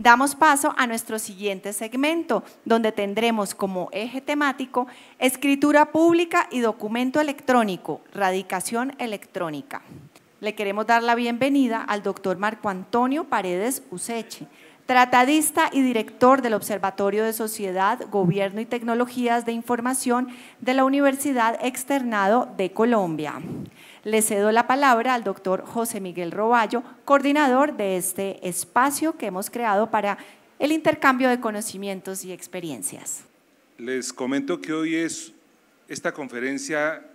damos paso a nuestro siguiente segmento, donde tendremos como eje temático escritura pública y documento electrónico, radicación electrónica. Le queremos dar la bienvenida al doctor Marco Antonio Paredes Useche, tratadista y director del Observatorio de Sociedad, Gobierno y Tecnologías de Información de la Universidad Externado de Colombia. Le cedo la palabra al doctor José Miguel Roballo, coordinador de este espacio que hemos creado para el intercambio de conocimientos y experiencias. Les comento que hoy es esta conferencia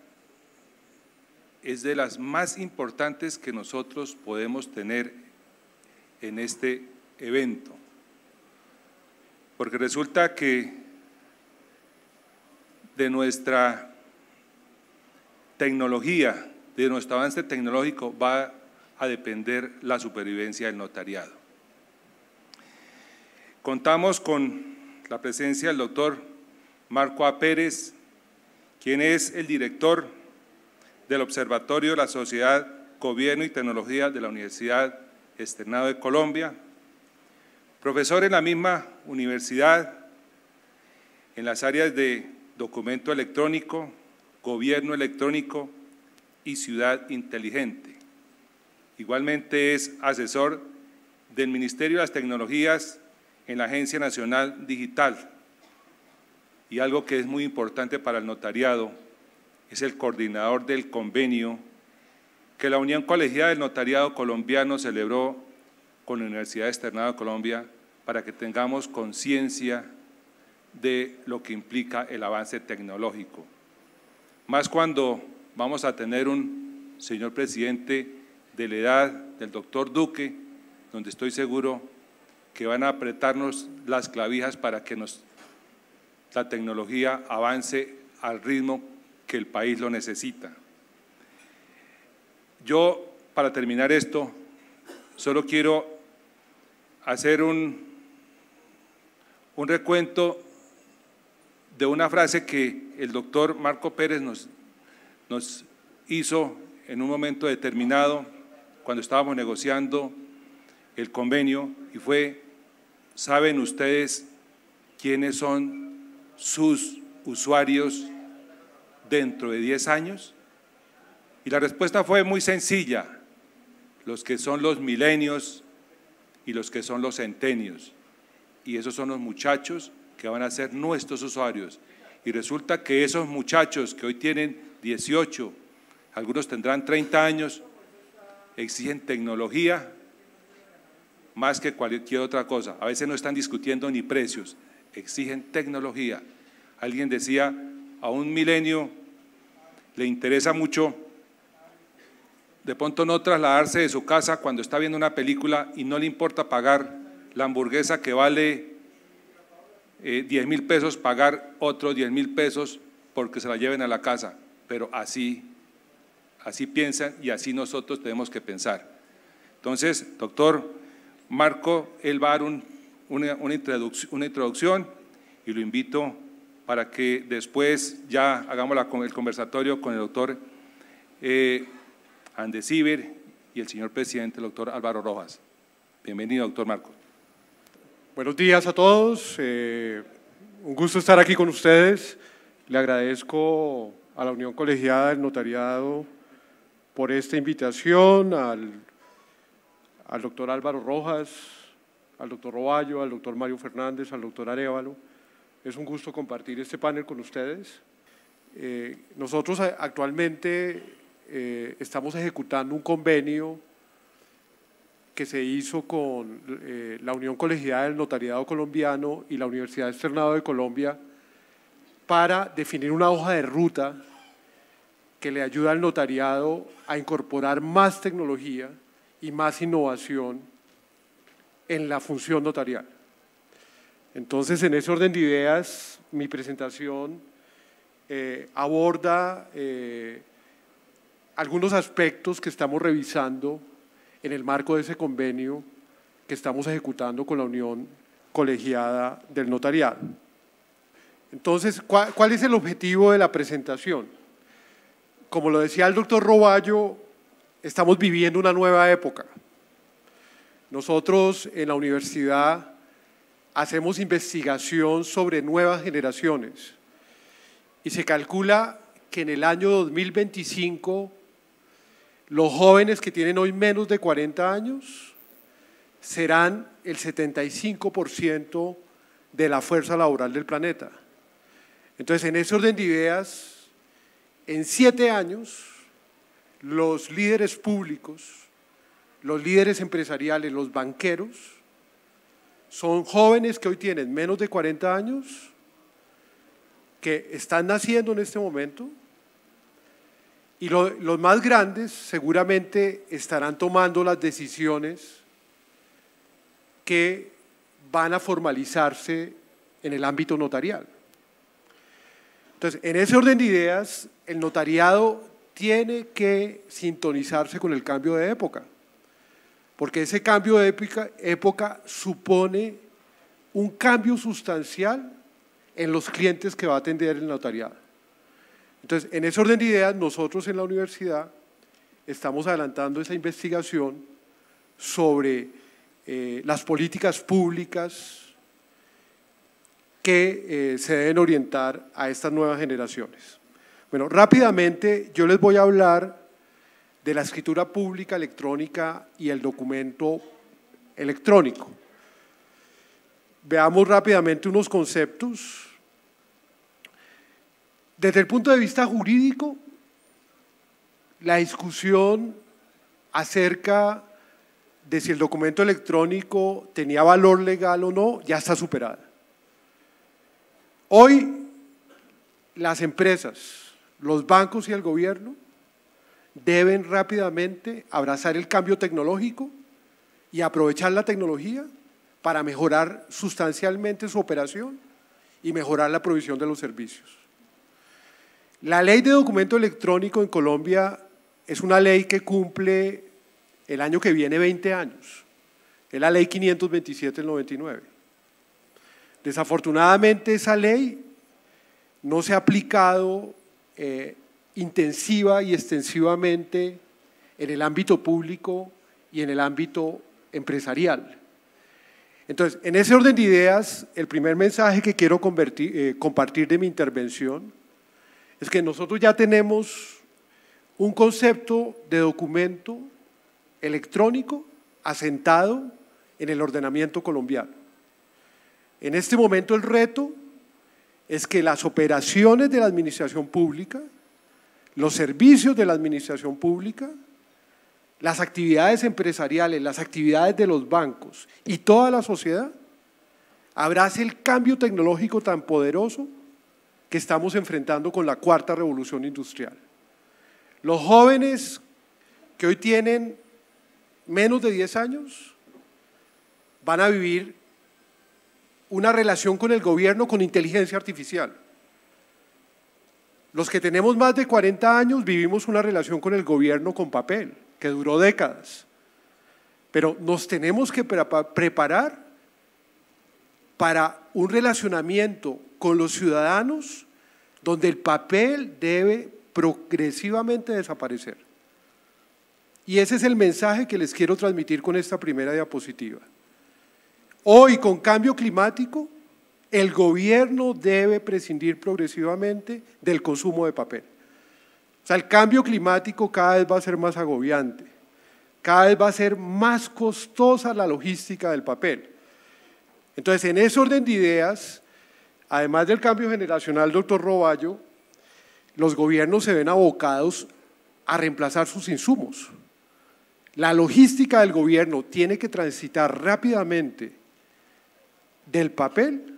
es de las más importantes que nosotros podemos tener en este evento. Porque resulta que de nuestra tecnología, de nuestro avance tecnológico va a depender la supervivencia del notariado. Contamos con la presencia del doctor Marco A. Pérez, quien es el director del Observatorio de la Sociedad, Gobierno y Tecnología de la Universidad Externado de Colombia, profesor en la misma universidad, en las áreas de documento electrónico, gobierno electrónico, y Ciudad Inteligente. Igualmente es asesor del Ministerio de las Tecnologías en la Agencia Nacional Digital. Y algo que es muy importante para el notariado es el coordinador del convenio que la Unión Colegiada del Notariado Colombiano celebró con la Universidad Externada de Colombia para que tengamos conciencia de lo que implica el avance tecnológico. Más cuando vamos a tener un señor presidente de la edad del doctor Duque, donde estoy seguro que van a apretarnos las clavijas para que la tecnología avance al ritmo que el país lo necesita. Yo, para terminar esto, solo quiero hacer un, un recuento de una frase que el doctor Marco Pérez nos nos hizo en un momento determinado, cuando estábamos negociando el convenio, y fue, ¿saben ustedes quiénes son sus usuarios dentro de 10 años? Y la respuesta fue muy sencilla, los que son los milenios y los que son los centenios. Y esos son los muchachos que van a ser nuestros usuarios. Y resulta que esos muchachos que hoy tienen 18, algunos tendrán 30 años, exigen tecnología más que cualquier otra cosa. A veces no están discutiendo ni precios, exigen tecnología. Alguien decía, a un milenio le interesa mucho de pronto no trasladarse de su casa cuando está viendo una película y no le importa pagar la hamburguesa que vale 10 eh, mil pesos, pagar otros 10 mil pesos porque se la lleven a la casa. Pero así, así piensan y así nosotros tenemos que pensar. Entonces, doctor Marco, él va a una, una, una, introducción y lo invito para que después ya hagamos la, el conversatorio con el doctor eh, y el señor presidente, el doctor Álvaro Rojas. Bienvenido, doctor Marco. Buenos días a todos. Eh, un gusto estar aquí con ustedes. Le agradezco a la Unión Colegiada del Notariado por esta invitación, al, doctor Álvaro Rojas, al doctor Roballo, al doctor Mario Fernández, al doctor Arevalo. Es un gusto compartir este panel con ustedes. Eh, nosotros actualmente eh, estamos ejecutando un convenio que se hizo con eh, la Unión Colegiada del Notariado Colombiano y la Universidad Externado de Colombia para definir una hoja de ruta que le ayuda al notariado a incorporar más tecnología y más innovación en la función notarial. Entonces, en ese orden de ideas, mi presentación eh, aborda eh, algunos aspectos que estamos revisando en el marco de ese convenio que estamos ejecutando con la Unión Colegiada del Notariado. Entonces, ¿cuál, es el objetivo de la presentación? Como lo decía el doctor Roballo, estamos viviendo una nueva época. Nosotros en la universidad hacemos investigación sobre nuevas generaciones y se calcula que en el año 2025 los jóvenes que tienen hoy menos de 40 años serán el 75% de la fuerza laboral del planeta. Entonces, en ese orden de ideas, en siete años, los líderes públicos, los líderes empresariales, los banqueros, son jóvenes que hoy tienen menos de 40 años, que están naciendo en este momento, y los más grandes seguramente estarán tomando las decisiones que van a formalizarse en el ámbito notarial. Entonces, en ese orden de ideas, el notariado tiene que sintonizarse con el cambio de época, porque ese cambio de época supone un cambio sustancial en los clientes que va a atender el notariado. Entonces, en ese orden de ideas, nosotros en la universidad estamos adelantando esa investigación sobre eh, las políticas públicas que eh, se deben orientar a estas nuevas generaciones. Bueno, rápidamente yo les voy a hablar de la escritura pública electrónica y el documento electrónico. Veamos rápidamente unos conceptos. Desde el punto de vista jurídico, la discusión acerca de si el documento electrónico tenía valor legal o no ya está superada. Hoy las empresas, los bancos y el gobierno deben rápidamente abrazar el cambio tecnológico y aprovechar la tecnología para mejorar sustancialmente su operación y mejorar la provisión de los servicios. La ley de documento electrónico en Colombia es una ley que cumple el año que viene 20 años. Es la ley 527 del 99. Desafortunadamente esa ley no se ha aplicado eh, intensiva y extensivamente en el ámbito público y en el ámbito empresarial. Entonces, en ese orden de ideas, el primer mensaje que quiero eh, compartir de mi intervención es que nosotros ya tenemos un concepto de documento electrónico asentado en el ordenamiento colombiano. En este momento el reto es que las operaciones de la administración pública, los servicios de la administración pública, las actividades empresariales, las actividades de los bancos y toda la sociedad, abrace el cambio tecnológico tan poderoso estamos enfrentando con la cuarta revolución industrial. Los jóvenes que hoy tienen menos de 10 años van a vivir una relación con el gobierno con inteligencia artificial. Los que tenemos más de 40 años vivimos una relación con el gobierno con papel, que duró décadas. Pero nos tenemos que preparar para un relacionamiento con los ciudadanos donde el papel debe progresivamente desaparecer. Y ese es el mensaje que les quiero transmitir con esta primera diapositiva. Hoy, con cambio climático, el gobierno debe prescindir progresivamente del consumo de papel. O sea, el cambio climático cada vez va a ser más agobiante, cada vez va a ser más costosa la logística del papel. Entonces, en ese orden de ideas, Además del cambio generacional, doctor Roballo, los gobiernos se ven abocados a reemplazar sus insumos. La logística del gobierno tiene que transitar rápidamente del papel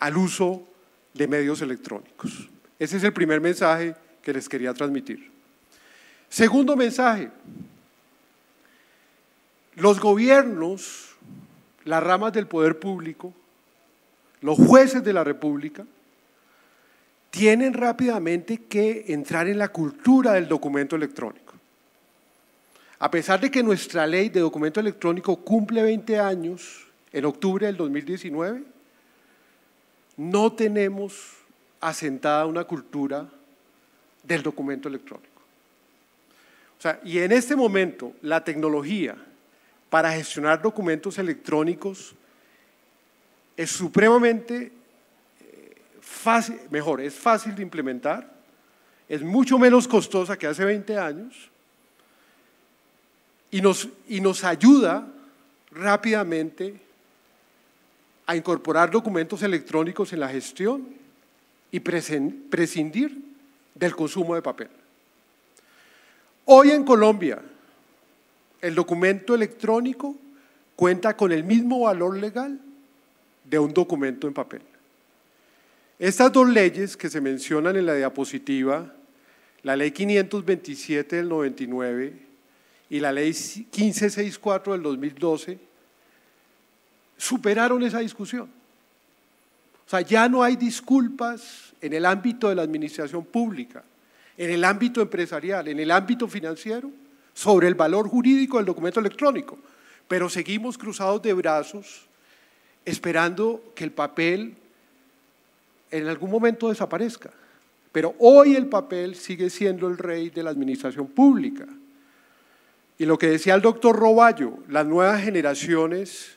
al uso de medios electrónicos. Ese es el primer mensaje que les quería transmitir. Segundo mensaje, los gobiernos, las ramas del poder público, los jueces de la República, tienen rápidamente que entrar en la cultura del documento electrónico. A pesar de que nuestra ley de documento electrónico cumple 20 años en octubre del 2019, no tenemos asentada una cultura del documento electrónico. O sea, y en este momento la tecnología para gestionar documentos electrónicos es supremamente eh, fácil, mejor, es fácil de implementar, es mucho menos costosa que hace 20 años y nos, y nos ayuda rápidamente a incorporar documentos electrónicos en la gestión y prescindir del consumo de papel. Hoy en Colombia, el documento electrónico cuenta con el mismo valor legal de un documento en papel. Estas dos leyes que se mencionan en la diapositiva, la ley 527 del 99 y la ley 1564 del 2012, superaron esa discusión. O sea, ya no hay disculpas en el ámbito de la administración pública, en el ámbito empresarial, en el ámbito financiero, sobre el valor jurídico del documento electrónico, pero seguimos cruzados de brazos esperando que el papel en algún momento desaparezca. Pero hoy el papel sigue siendo el rey de la administración pública. Y lo que decía el doctor Roballo, las nuevas generaciones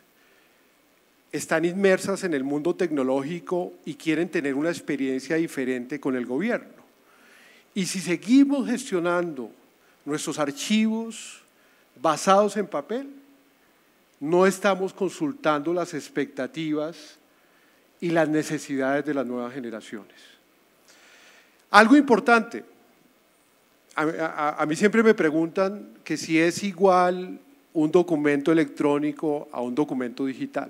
están inmersas en el mundo tecnológico y quieren tener una experiencia diferente con el gobierno. Y si seguimos gestionando nuestros archivos basados en papel, no estamos consultando las expectativas y las necesidades de las nuevas generaciones. Algo importante, a, mí siempre me preguntan que si es igual un documento electrónico a un documento digital.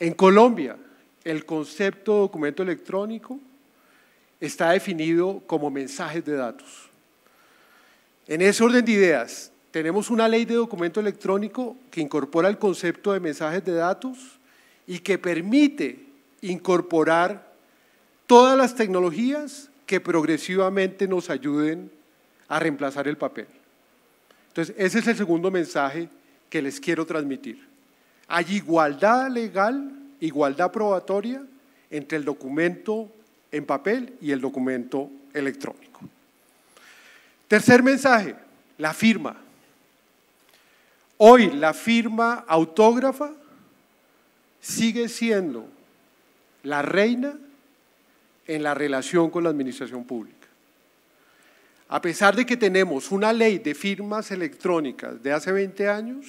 En Colombia, el concepto de documento electrónico está definido como mensajes de datos. En ese orden de ideas, tenemos una ley de documento electrónico que incorpora el concepto de mensajes de datos y que permite incorporar todas las tecnologías que progresivamente nos ayuden a reemplazar el papel. Entonces, ese es el segundo mensaje que les quiero transmitir. Hay igualdad legal, igualdad probatoria entre el documento en papel y el documento electrónico. Tercer mensaje, la firma. Hoy la firma autógrafa sigue siendo la reina en la relación con la administración pública. A pesar de que tenemos una ley de firmas electrónicas de hace 20 años,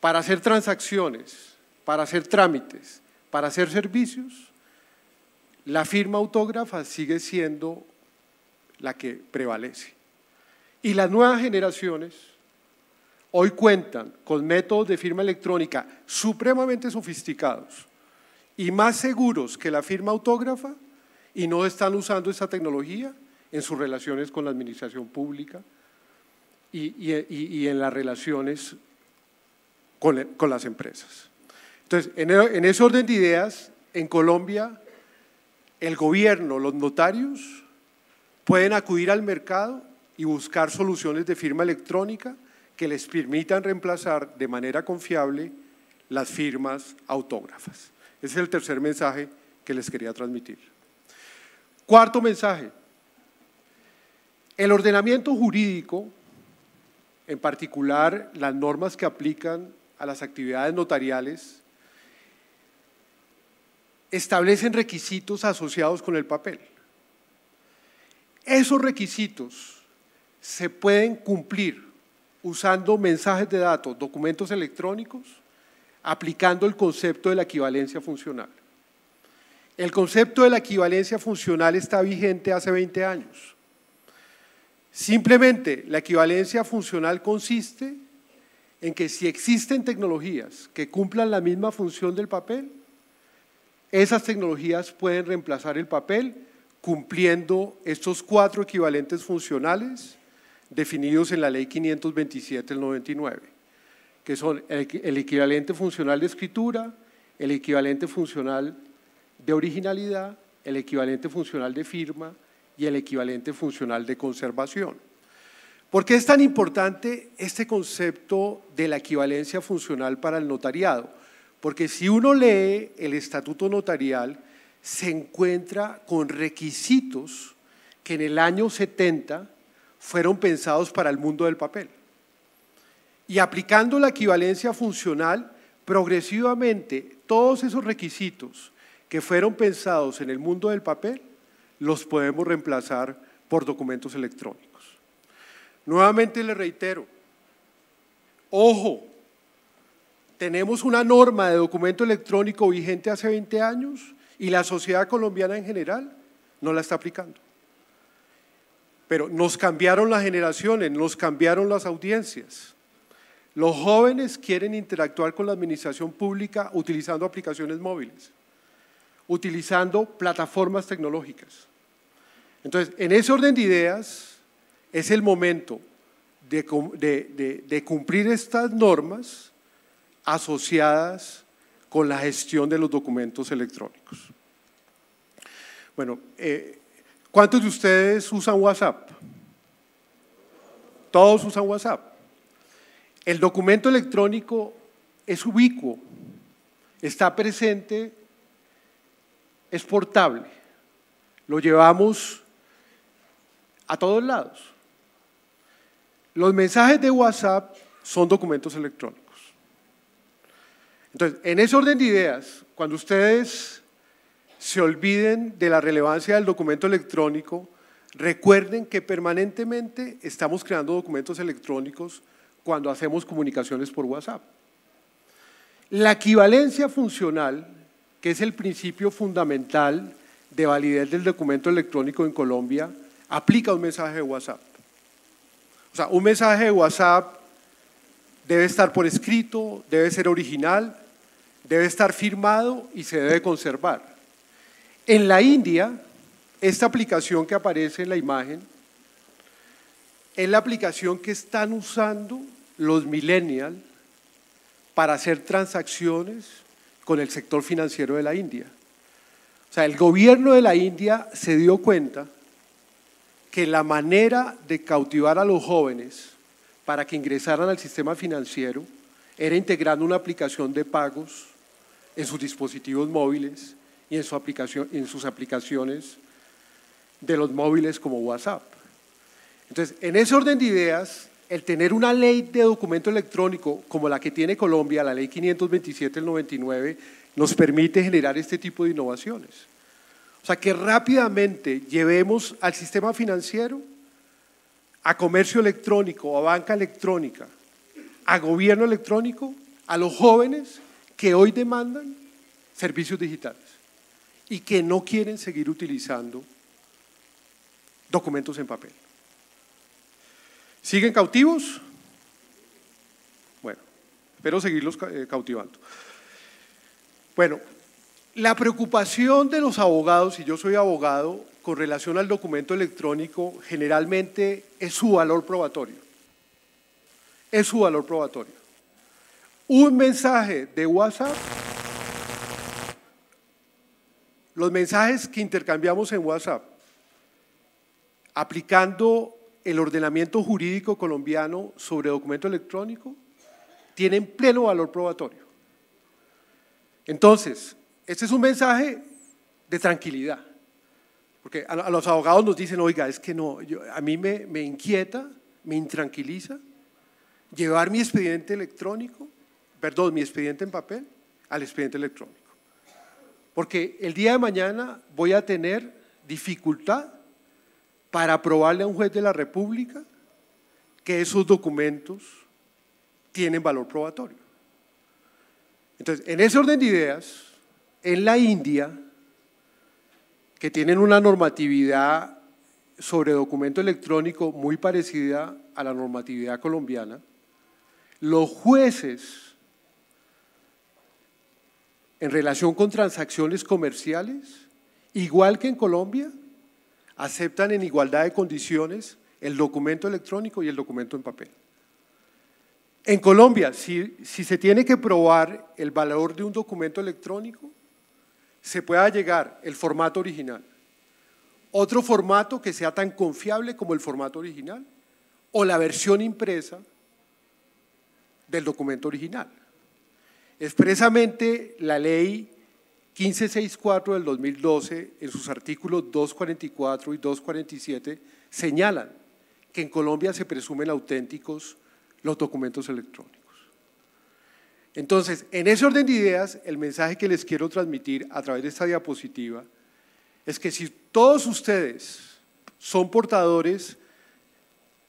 para hacer transacciones, para hacer trámites, para hacer servicios, la firma autógrafa sigue siendo la que prevalece. Y las nuevas generaciones hoy cuentan con métodos de firma electrónica supremamente sofisticados y más seguros que la firma autógrafa y no están usando esa tecnología en sus relaciones con la administración pública y, en las relaciones con, las empresas. Entonces, en ese orden de ideas, en Colombia, el gobierno, los notarios, pueden acudir al mercado y buscar soluciones de firma electrónica que les permitan reemplazar de manera confiable las firmas autógrafas. Ese es el tercer mensaje que les quería transmitir. Cuarto mensaje. El ordenamiento jurídico, en particular las normas que aplican a las actividades notariales, establecen requisitos asociados con el papel. Esos requisitos se pueden cumplir usando mensajes de datos, documentos electrónicos, aplicando el concepto de la equivalencia funcional. El concepto de la equivalencia funcional está vigente hace 20 años. Simplemente la equivalencia funcional consiste en que si existen tecnologías que cumplan la misma función del papel, esas tecnologías pueden reemplazar el papel cumpliendo estos cuatro equivalentes funcionales definidos en la Ley 527 del 99, que son el equivalente funcional de escritura, el equivalente funcional de originalidad, el equivalente funcional de firma y el equivalente funcional de conservación. ¿Por qué es tan importante este concepto de la equivalencia funcional para el notariado? Porque si uno lee el estatuto notarial, se encuentra con requisitos que en el año 70 fueron pensados para el mundo del papel. Y aplicando la equivalencia funcional, progresivamente todos esos requisitos que fueron pensados en el mundo del papel, los podemos reemplazar por documentos electrónicos. Nuevamente le reitero, ojo, tenemos una norma de documento electrónico vigente hace 20 años y la sociedad colombiana en general no la está aplicando. Pero nos cambiaron las generaciones, nos cambiaron las audiencias. Los jóvenes quieren interactuar con la administración pública utilizando aplicaciones móviles, utilizando plataformas tecnológicas. Entonces, en ese orden de ideas, es el momento de, cumplir estas normas asociadas con la gestión de los documentos electrónicos. Bueno, eh, ¿Cuántos de ustedes usan WhatsApp? Todos usan WhatsApp. El documento electrónico es ubicuo, está presente, es portable, lo llevamos a todos lados. Los mensajes de WhatsApp son documentos electrónicos. Entonces, en ese orden de ideas, cuando ustedes se olviden de la relevancia del documento electrónico, recuerden que permanentemente estamos creando documentos electrónicos cuando hacemos comunicaciones por WhatsApp. La equivalencia funcional, que es el principio fundamental de validez del documento electrónico en Colombia, aplica un mensaje de WhatsApp. O sea, un mensaje de WhatsApp debe estar por escrito, debe ser original, debe estar firmado y se debe conservar. En la India, esta aplicación que aparece en la imagen es la aplicación que están usando los millennials para hacer transacciones con el sector financiero de la India. O sea, el gobierno de la India se dio cuenta que la manera de cautivar a los jóvenes para que ingresaran al sistema financiero era integrando una aplicación de pagos en sus dispositivos móviles y en, sus aplicaciones de los móviles como WhatsApp. Entonces, en ese orden de ideas, el tener una ley de documento electrónico como la que tiene Colombia, la ley 527 del 99, nos permite generar este tipo de innovaciones. O sea, que rápidamente llevemos al sistema financiero, a comercio electrónico, a banca electrónica, a gobierno electrónico, a los jóvenes que hoy demandan servicios digitales y que no quieren seguir utilizando documentos en papel. ¿Siguen cautivos? Bueno, espero seguirlos eh, cautivando. Bueno, la preocupación de los abogados, y yo soy abogado, con relación al documento electrónico generalmente es su valor probatorio. Es su valor probatorio. Un mensaje de WhatsApp los mensajes que intercambiamos en WhatsApp, aplicando el ordenamiento jurídico colombiano sobre documento electrónico, tienen pleno valor probatorio. Entonces, este es un mensaje de tranquilidad, porque a, los abogados nos dicen, oiga, es que no, a mí me, me inquieta, me intranquiliza llevar mi expediente electrónico, perdón, mi expediente en papel al expediente electrónico. Porque el día de mañana voy a tener dificultad para probarle a un juez de la República que esos documentos tienen valor probatorio. Entonces, en ese orden de ideas, en la India, que tienen una normatividad sobre documento electrónico muy parecida a la normatividad colombiana, los jueces en relación con transacciones comerciales, igual que en Colombia, aceptan en igualdad de condiciones el documento electrónico y el documento en papel. En Colombia, si, si se tiene que probar el valor de un documento electrónico, se pueda llegar el formato original, otro formato que sea tan confiable como el formato original o la versión impresa del documento original. Expresamente la ley 1564 del 2012, en sus artículos 244 y 247, señalan que en Colombia se presumen auténticos los documentos electrónicos. Entonces, en ese orden de ideas, el mensaje que les quiero transmitir a través de esta diapositiva es que si todos ustedes son portadores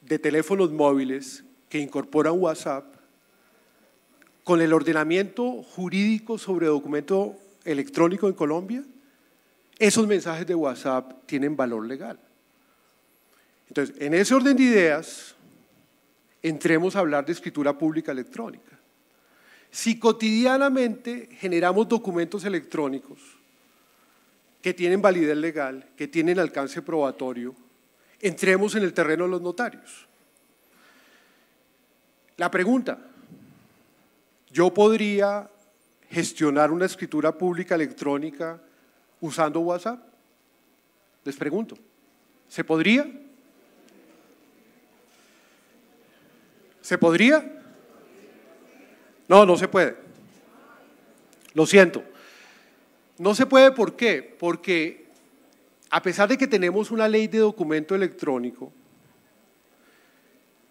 de teléfonos móviles que incorporan WhatsApp, con el ordenamiento jurídico sobre documento electrónico en Colombia, esos mensajes de WhatsApp tienen valor legal. Entonces, en ese orden de ideas, entremos a hablar de escritura pública electrónica. Si cotidianamente generamos documentos electrónicos que tienen validez legal, que tienen alcance probatorio, entremos en el terreno de los notarios. La pregunta, yo podría gestionar una escritura pública electrónica usando WhatsApp. Les pregunto, ¿se podría? ¿Se podría? No, no se puede. Lo siento. No se puede, ¿por qué? Porque a pesar de que tenemos una ley de documento electrónico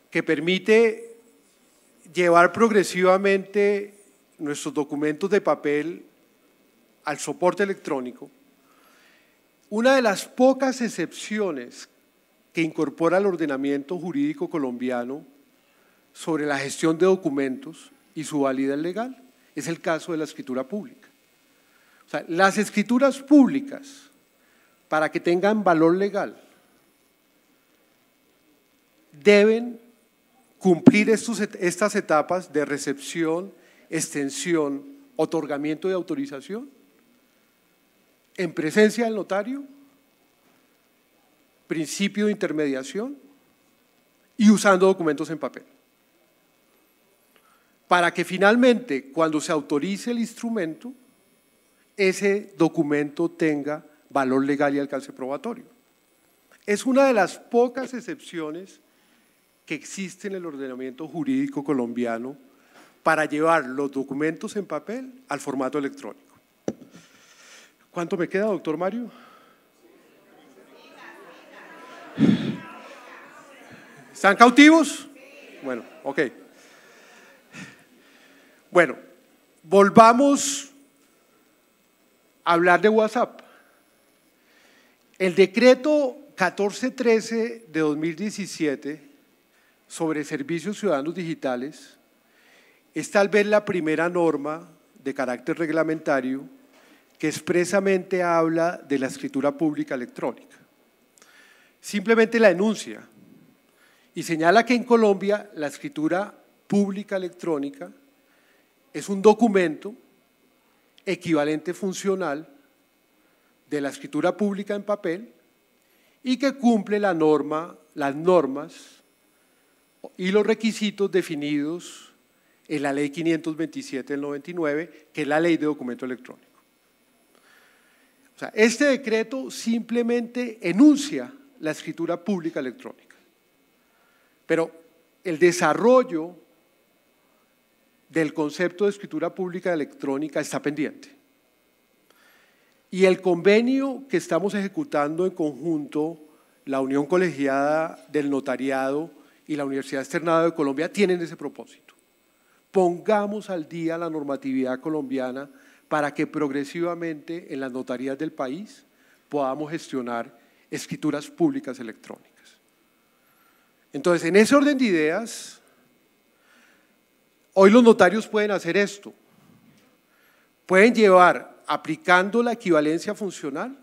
que permite llevar progresivamente nuestros documentos de papel al soporte electrónico, una de las pocas excepciones que incorpora el ordenamiento jurídico colombiano sobre la gestión de documentos y su validez legal es el caso de la escritura pública. O sea, las escrituras públicas, para que tengan valor legal, deben Cumplir estas etapas de recepción, extensión, otorgamiento de autorización, en presencia del notario, principio de intermediación y usando documentos en papel. Para que finalmente, cuando se autorice el instrumento, ese documento tenga valor legal y alcance probatorio. Es una de las pocas excepciones que existe en el ordenamiento jurídico colombiano para llevar los documentos en papel al formato electrónico. ¿Cuánto me queda, doctor Mario? ¿Están cautivos? Bueno, ok. Bueno, volvamos a hablar de WhatsApp. El decreto 1413 de 2017 sobre servicios ciudadanos digitales es tal vez la primera norma de carácter reglamentario que expresamente habla de la escritura pública electrónica. Simplemente la enuncia y señala que en Colombia la escritura pública electrónica es un documento equivalente funcional de la escritura pública en papel y que cumple la norma, las normas y los requisitos definidos en la Ley 527 del 99, que es la Ley de Documento Electrónico. sea, este decreto simplemente enuncia la escritura pública electrónica, pero el desarrollo del concepto de escritura pública electrónica está pendiente. Y el convenio que estamos ejecutando en conjunto, la Unión Colegiada del Notariado, y la Universidad Externada de Colombia tienen ese propósito. Pongamos al día la normatividad colombiana para que progresivamente en las notarías del país podamos gestionar escrituras públicas electrónicas. Entonces, en ese orden de ideas, hoy los notarios pueden hacer esto. Pueden llevar, aplicando la equivalencia funcional,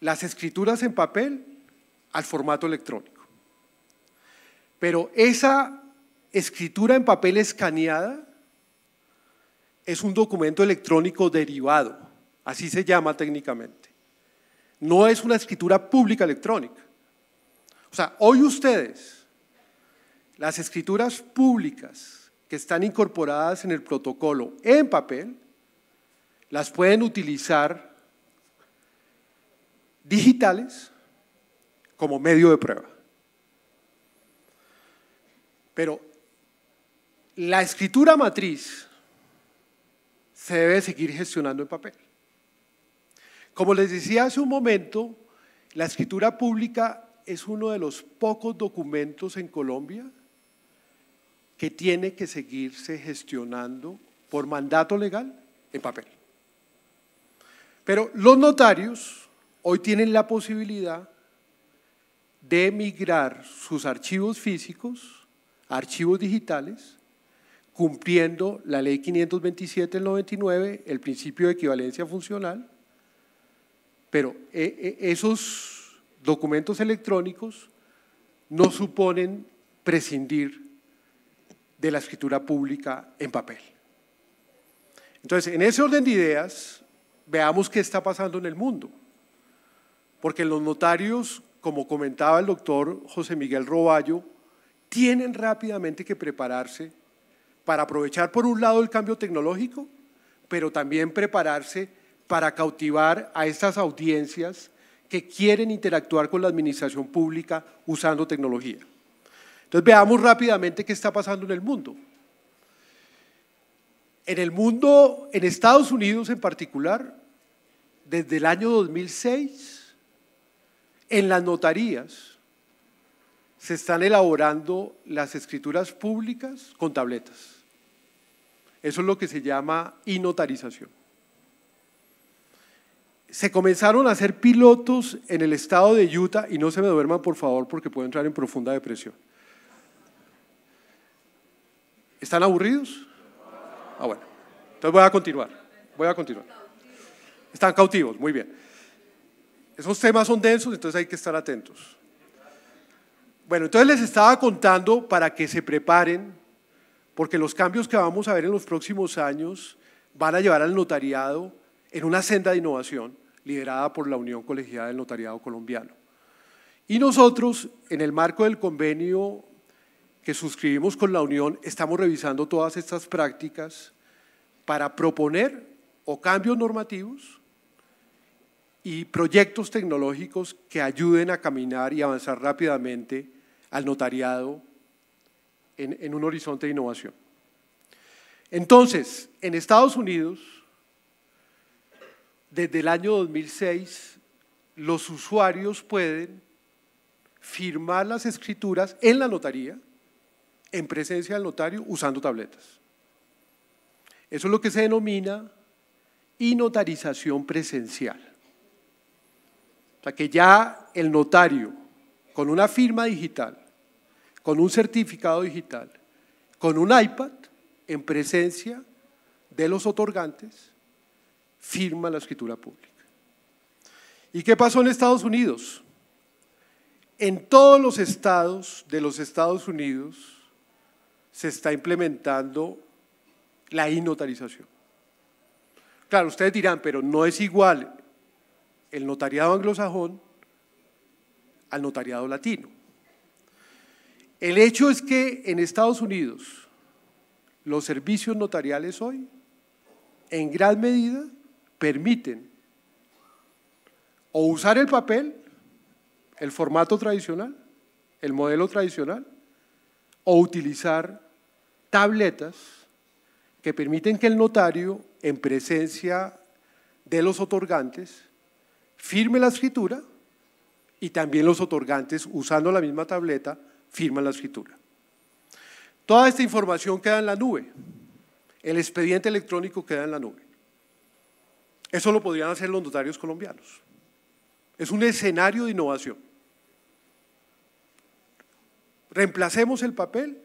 las escrituras en papel al formato electrónico. Pero esa escritura en papel escaneada es un documento electrónico derivado, así se llama técnicamente. No es una escritura pública electrónica. O sea, hoy ustedes, las escrituras públicas que están incorporadas en el protocolo en papel, las pueden utilizar digitales como medio de prueba. Pero la escritura matriz se debe seguir gestionando en papel. Como les decía hace un momento, la escritura pública es uno de los pocos documentos en Colombia que tiene que seguirse gestionando por mandato legal en papel. Pero los notarios hoy tienen la posibilidad de migrar sus archivos físicos archivos digitales, cumpliendo la ley 527 del 99, el principio de equivalencia funcional, pero eh, eh, esos documentos electrónicos no suponen prescindir de la escritura pública en papel. Entonces, en ese orden de ideas, veamos qué está pasando en el mundo. Porque los notarios, como comentaba el doctor José Miguel Roballo, tienen rápidamente que prepararse para aprovechar por un lado el cambio tecnológico, pero también prepararse para cautivar a estas audiencias que quieren interactuar con la administración pública usando tecnología. Entonces veamos rápidamente qué está pasando en el mundo. En el mundo, en Estados Unidos en particular, desde el año 2006, en las notarías, se están elaborando las escrituras públicas con tabletas. Eso es lo que se llama inotarización. Se comenzaron a hacer pilotos en el estado de Utah, y no se me duerman por favor porque puedo entrar en profunda depresión. ¿Están aburridos? Ah, bueno. Entonces voy a continuar. Voy a continuar. Están cautivos, muy bien. Esos temas son densos, entonces hay que estar atentos. Bueno, entonces les estaba contando para que se preparen, porque los cambios que vamos a ver en los próximos años van a llevar al notariado en una senda de innovación liderada por la Unión Colegiada del Notariado Colombiano. Y nosotros, en el marco del convenio que suscribimos con la Unión, estamos revisando todas estas prácticas para proponer o cambios normativos y proyectos tecnológicos que ayuden a caminar y avanzar rápidamente al notariado en, un horizonte de innovación. Entonces, en Estados Unidos, desde el año 2006, los usuarios pueden firmar las escrituras en la notaría, en presencia del notario, usando tabletas. Eso es lo que se denomina inotarización presencial. O sea, que ya el notario, con una firma digital, con un certificado digital, con un iPad en presencia de los otorgantes, firma la escritura pública. ¿Y qué pasó en Estados Unidos? En todos los estados de los Estados Unidos se está implementando la inotarización. Claro, ustedes dirán, pero no es igual el notariado anglosajón al notariado latino. El hecho es que en Estados Unidos los servicios notariales hoy en gran medida permiten o usar el papel, el formato tradicional, el modelo tradicional, o utilizar tabletas que permiten que el notario, en presencia de los otorgantes, firme la escritura y también los otorgantes, usando la misma tableta, firma la escritura. Toda esta información queda en la nube. El expediente electrónico queda en la nube. Eso lo podrían hacer los notarios colombianos. Es un escenario de innovación. Reemplacemos el papel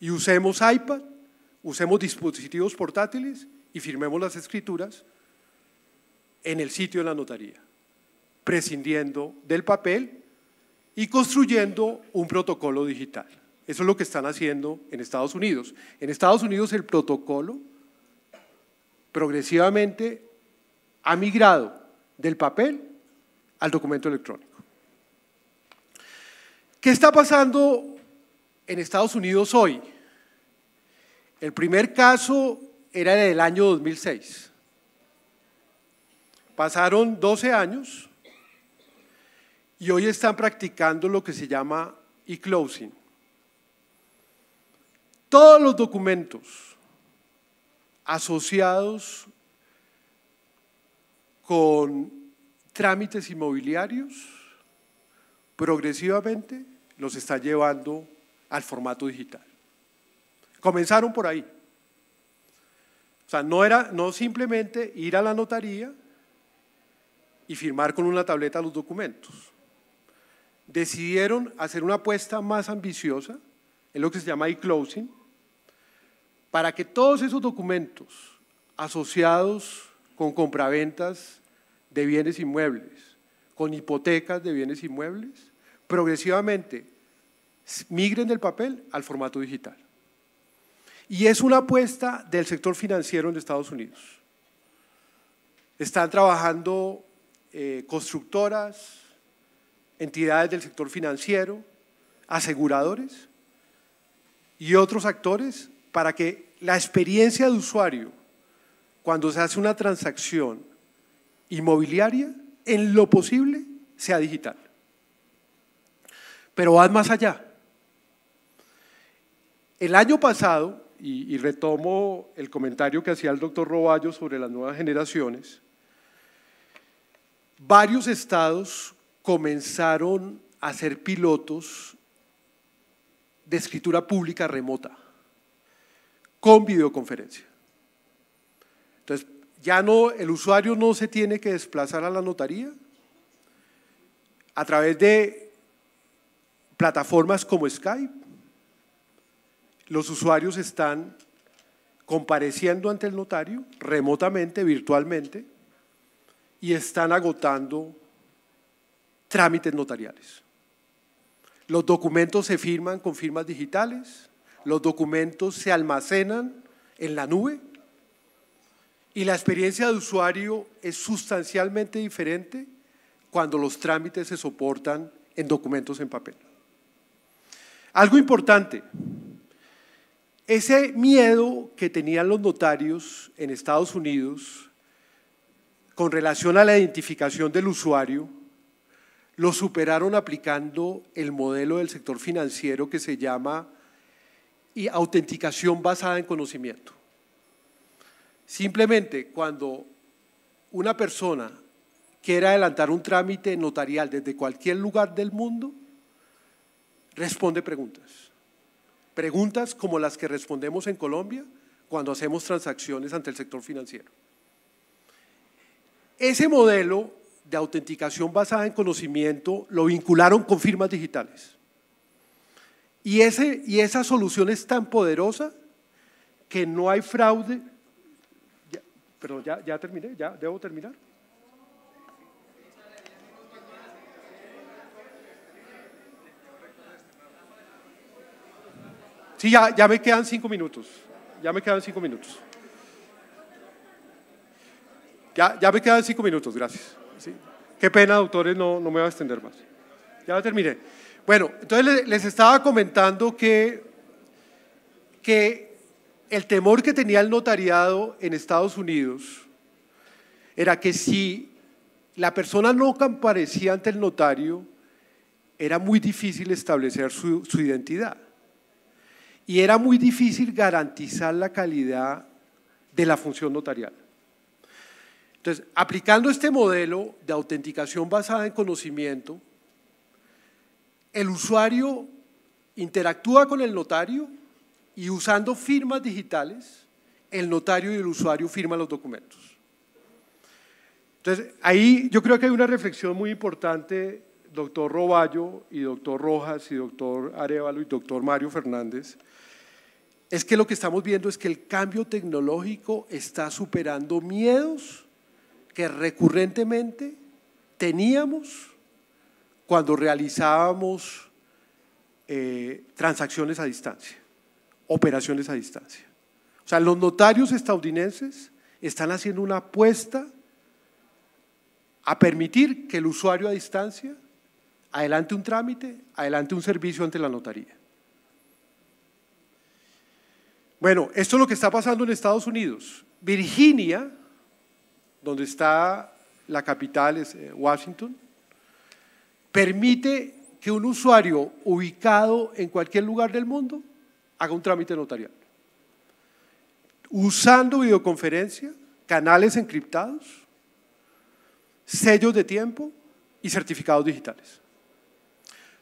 y usemos iPad, usemos dispositivos portátiles y firmemos las escrituras en el sitio de la notaría, prescindiendo del papel y construyendo un protocolo digital. Eso es lo que están haciendo en Estados Unidos. En Estados Unidos el protocolo progresivamente ha migrado del papel al documento electrónico. ¿Qué está pasando en Estados Unidos hoy? El primer caso era en del año 2006. Pasaron 12 años y hoy están practicando lo que se llama e-closing. Todos los documentos asociados con trámites inmobiliarios progresivamente los está llevando al formato digital. Comenzaron por ahí. O sea, no era no simplemente ir a la notaría y firmar con una tableta los documentos decidieron hacer una apuesta más ambiciosa, en lo que se llama e-closing, para que todos esos documentos asociados con compraventas de bienes inmuebles, con hipotecas de bienes inmuebles, progresivamente migren del papel al formato digital. Y es una apuesta del sector financiero en Estados Unidos. Están trabajando eh, constructoras, entidades del sector financiero, aseguradores y otros actores para que la experiencia de usuario cuando se hace una transacción inmobiliaria, en lo posible, sea digital. Pero vas más allá. El año pasado, y, retomo el comentario que hacía el doctor Roballo sobre las nuevas generaciones, varios estados comenzaron a ser pilotos de escritura pública remota, con videoconferencia. Entonces, ya no, el usuario no se tiene que desplazar a la notaría a través de plataformas como Skype. Los usuarios están compareciendo ante el notario remotamente, virtualmente, y están agotando trámites notariales. Los documentos se firman con firmas digitales, los documentos se almacenan en la nube y la experiencia de usuario es sustancialmente diferente cuando los trámites se soportan en documentos en papel. Algo importante, ese miedo que tenían los notarios en Estados Unidos con relación a la identificación del usuario lo superaron aplicando el modelo del sector financiero que se llama autenticación basada en conocimiento. Simplemente cuando una persona quiere adelantar un trámite notarial desde cualquier lugar del mundo, responde preguntas. Preguntas como las que respondemos en Colombia cuando hacemos transacciones ante el sector financiero. Ese modelo de autenticación basada en conocimiento lo vincularon con firmas digitales. Y, ese, y esa solución es tan poderosa que no hay fraude. perdón, ya, terminé, ya debo terminar. Sí, ya, ya me quedan cinco minutos. Ya me quedan cinco minutos. Ya, ya me quedan cinco minutos, gracias. Qué pena, doctores, no, no me voy a extender más. Ya terminé. Bueno, entonces les estaba comentando que, que el temor que tenía el notariado en Estados Unidos era que si la persona no comparecía ante el notario, era muy difícil establecer su, su identidad. Y era muy difícil garantizar la calidad de la función notarial. Entonces, aplicando este modelo de autenticación basada en conocimiento, el usuario interactúa con el notario y usando firmas digitales, el notario y el usuario firman los documentos. Entonces, ahí yo creo que hay una reflexión muy importante, doctor Roballo y doctor Rojas y doctor Arevalo y doctor Mario Fernández, es que lo que estamos viendo es que el cambio tecnológico está superando miedos que recurrentemente teníamos cuando realizábamos eh, transacciones a distancia, operaciones a distancia. O sea, los notarios estadounidenses están haciendo una apuesta a permitir que el usuario a distancia adelante un trámite, adelante un servicio ante la notaría. Bueno, esto es lo que está pasando en Estados Unidos. Virginia donde está la capital, es eh, Washington, permite que un usuario ubicado en cualquier lugar del mundo haga un trámite notarial. Usando videoconferencia, canales encriptados, sellos de tiempo y certificados digitales.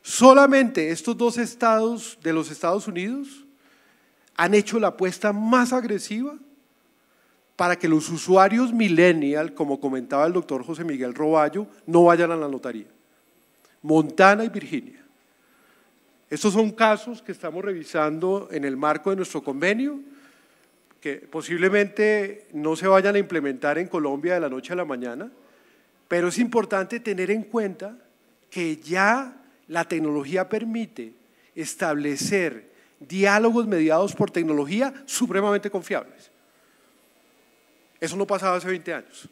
Solamente estos dos estados de los Estados Unidos han hecho la apuesta más agresiva para que los usuarios millennial, como comentaba el doctor José Miguel Roballo, no vayan a la notaría. Montana y Virginia. Estos son casos que estamos revisando en el marco de nuestro convenio, que posiblemente no se vayan a implementar en Colombia de la noche a la mañana, pero es importante tener en cuenta que ya la tecnología permite establecer diálogos mediados por tecnología supremamente confiables. Eso no pasaba hace 20 años.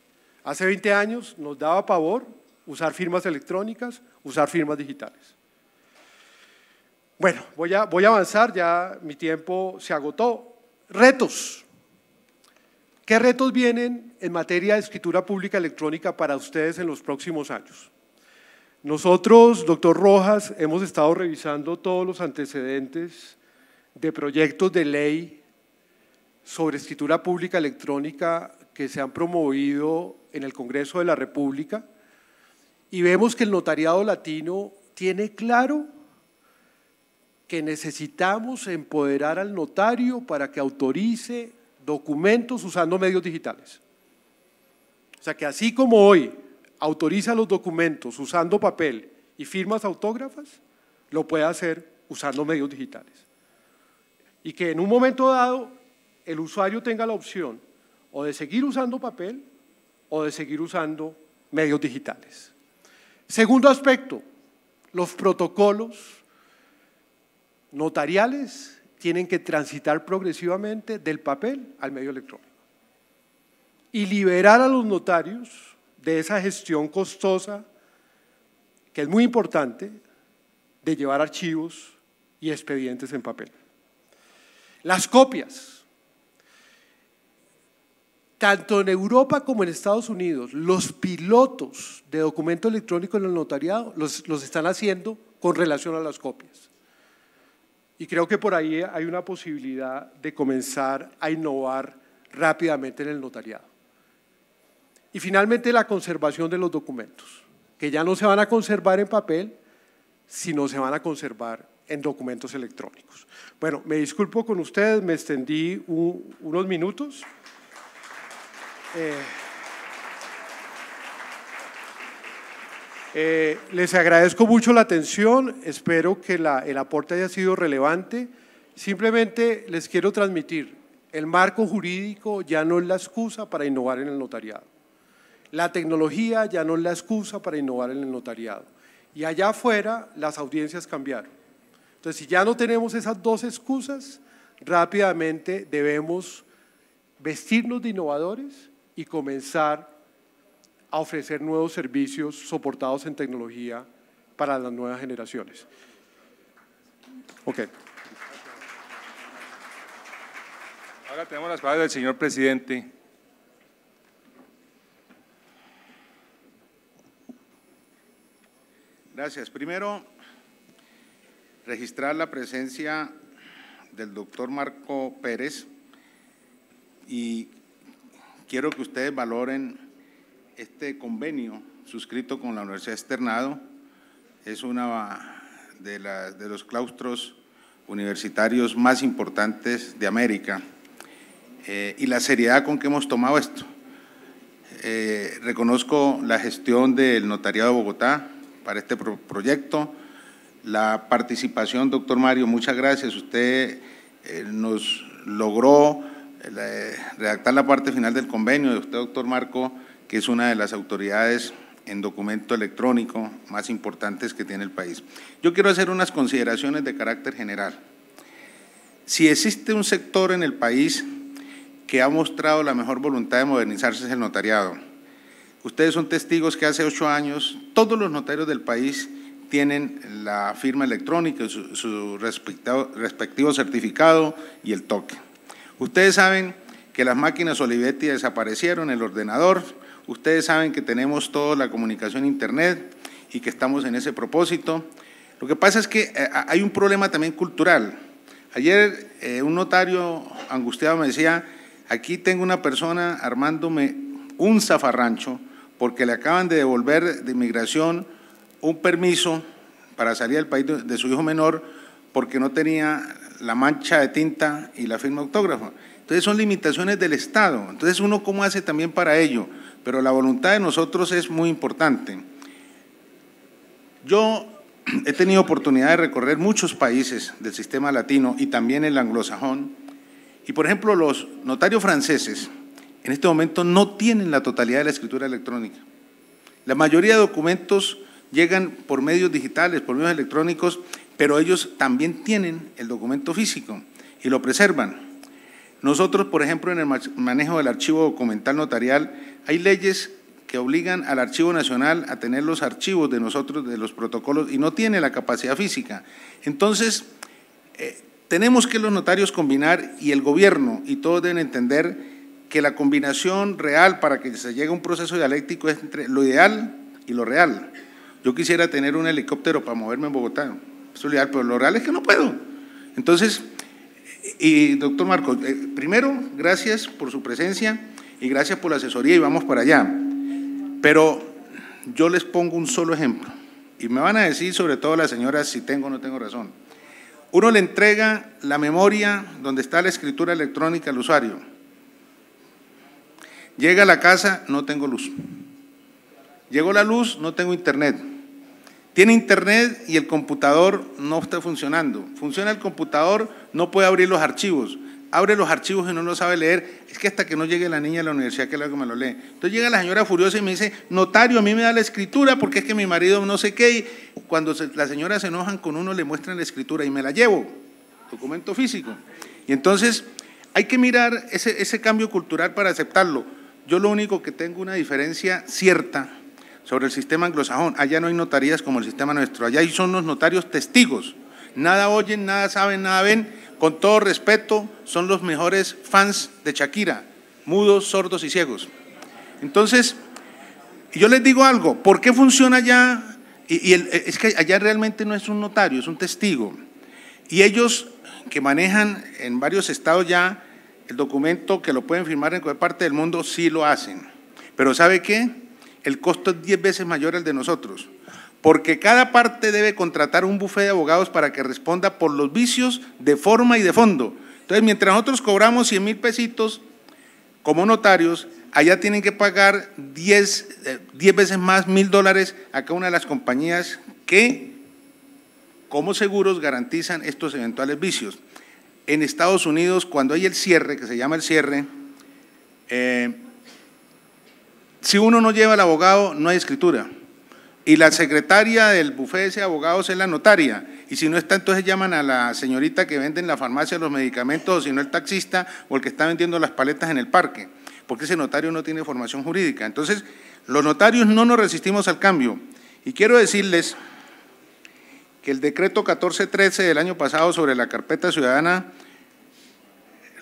Hace 20 años nos daba pavor usar firmas electrónicas, usar firmas digitales. Bueno, voy a, voy a avanzar, ya mi tiempo se agotó. Retos. ¿Qué retos vienen en materia de escritura pública electrónica para ustedes en los próximos años? Nosotros, doctor Rojas, hemos estado revisando todos los antecedentes de proyectos de ley sobre escritura pública electrónica que se han promovido en el Congreso de la República y vemos que el notariado latino tiene claro que necesitamos empoderar al notario para que autorice documentos usando medios digitales. O sea que así como hoy autoriza los documentos usando papel y firmas autógrafas, lo puede hacer usando medios digitales. Y que en un momento dado el usuario tenga la opción o de seguir usando papel o de seguir usando medios digitales. Segundo aspecto, los protocolos notariales tienen que transitar progresivamente del papel al medio electrónico y liberar a los notarios de esa gestión costosa, que es muy importante, de llevar archivos y expedientes en papel. Las copias, tanto en Europa como en Estados Unidos, los pilotos de documento electrónico en el notariado los, están haciendo con relación a las copias. Y creo que por ahí hay una posibilidad de comenzar a innovar rápidamente en el notariado. Y finalmente la conservación de los documentos, que ya no se van a conservar en papel, sino se van a conservar en documentos electrónicos. Bueno, me disculpo con ustedes, me extendí unos minutos. Este, eh, les agradezco mucho la atención, espero que el aporte haya sido relevante. Simplemente les quiero transmitir, el marco jurídico ya no es la excusa para innovar en el notariado. La tecnología ya no es la excusa para innovar en el notariado. Y allá afuera las audiencias cambiaron. Entonces, si ya no tenemos esas dos excusas, rápidamente debemos vestirnos de innovadores y comenzar a ofrecer nuevos servicios soportados en tecnología para las nuevas generaciones. Ok. Ahora tenemos las palabras del señor presidente. Gracias. Primero, registrar la presencia del doctor Marco Pérez y quiero que ustedes valoren este convenio suscrito con la Universidad Externado. Es una de, de los claustros universitarios más importantes de América eh, y la seriedad con que hemos tomado esto. Eh, reconozco la gestión del Notariado de Bogotá para este proyecto, la participación, doctor Mario, muchas gracias. Usted eh, nos logró redactar la parte final del convenio de usted, doctor Marco, que es una de las autoridades en documento electrónico más importantes que tiene el país. Yo quiero hacer unas consideraciones de carácter general. Si existe un sector en el país que ha mostrado la mejor voluntad de modernizarse es el notariado. Ustedes son testigos que hace ocho años todos los notarios del país tienen la firma electrónica, su, respectivo certificado y el toque. Ustedes saben que las máquinas Olivetti desaparecieron, el ordenador, ustedes saben que tenemos toda la comunicación internet y que estamos en ese propósito. Lo que pasa es que eh, hay un problema también cultural. Ayer eh, un notario angustiado me decía, aquí tengo una persona armándome un zafarrancho porque le acaban de devolver de inmigración un permiso para salir del país de su hijo menor porque no tenía la mancha de tinta y la firma autógrafa. Entonces son limitaciones del Estado. Entonces uno cómo hace también para ello. Pero la voluntad de nosotros es muy importante. Yo he tenido oportunidad de recorrer muchos países del sistema latino y también el anglosajón. Y por ejemplo, los notarios franceses en este momento no tienen la totalidad de la escritura electrónica. La mayoría de documentos llegan por medios digitales, por medios electrónicos, pero ellos también tienen el documento físico y lo preservan. Nosotros, por ejemplo, en el manejo del archivo documental notarial, hay leyes que obligan al Archivo Nacional a tener los archivos de nosotros, de los protocolos, y no tiene la capacidad física. Entonces, eh, tenemos que los notarios combinar y el gobierno y todos deben entender que la combinación real para que se llegue a un proceso dialéctico es entre lo ideal y lo real. Yo quisiera tener un helicóptero para moverme en Bogotá, pero lo real es que no puedo. Entonces, y doctor Marcos, eh, primero, gracias por su presencia y gracias por la asesoría y vamos para allá. Pero yo les pongo un solo ejemplo y me van a decir, sobre todo las señoras, si tengo o no tengo razón. Uno le entrega la memoria donde está la escritura electrónica al usuario. Llega a la casa, no tengo luz. Llegó la luz, no tengo internet. Tiene internet y el computador no está funcionando. Funciona el computador, no puede abrir los archivos. Abre los archivos y no lo sabe leer. Es que hasta que no llegue la niña a la universidad, que es la que me lo lee. Entonces llega la señora furiosa y me dice, notario, a mí me da la escritura porque es que mi marido no sé qué. cuando las señoras se enojan con uno, le muestran la escritura y me la llevo. Documento físico. Y entonces hay que mirar ese, ese cambio cultural para aceptarlo. Yo lo único que tengo una diferencia cierta sobre el sistema anglosajón. Allá no hay notarías como el sistema nuestro. Allá son los notarios testigos. Nada oyen, nada saben, nada ven. Con todo respeto, son los mejores fans de Shakira, mudos, sordos y ciegos. Entonces, yo les digo algo, ¿por qué funciona allá? Y, es que allá realmente no es un notario, es un testigo. Y ellos que manejan en varios estados ya el documento que lo pueden firmar en cualquier parte del mundo, sí lo hacen. Pero ¿sabe qué? el costo es 10 veces mayor al de nosotros, porque cada parte debe contratar un bufete de abogados para que responda por los vicios de forma y de fondo. Entonces, mientras nosotros cobramos 100 mil pesitos como notarios, allá tienen que pagar 10, eh, veces más mil dólares a cada una de las compañías que, como seguros, garantizan estos eventuales vicios. En Estados Unidos, cuando hay el cierre, que se llama el cierre, eh, si uno no lleva al abogado, no hay escritura. Y la secretaria del bufete de ese abogado es la notaria. Y si no está, entonces llaman a la señorita que vende en la farmacia los medicamentos, o si no, el taxista o el que está vendiendo las paletas en el parque. Porque ese notario no tiene formación jurídica. Entonces, los notarios no nos resistimos al cambio. Y quiero decirles que el decreto 1413 del año pasado sobre la carpeta ciudadana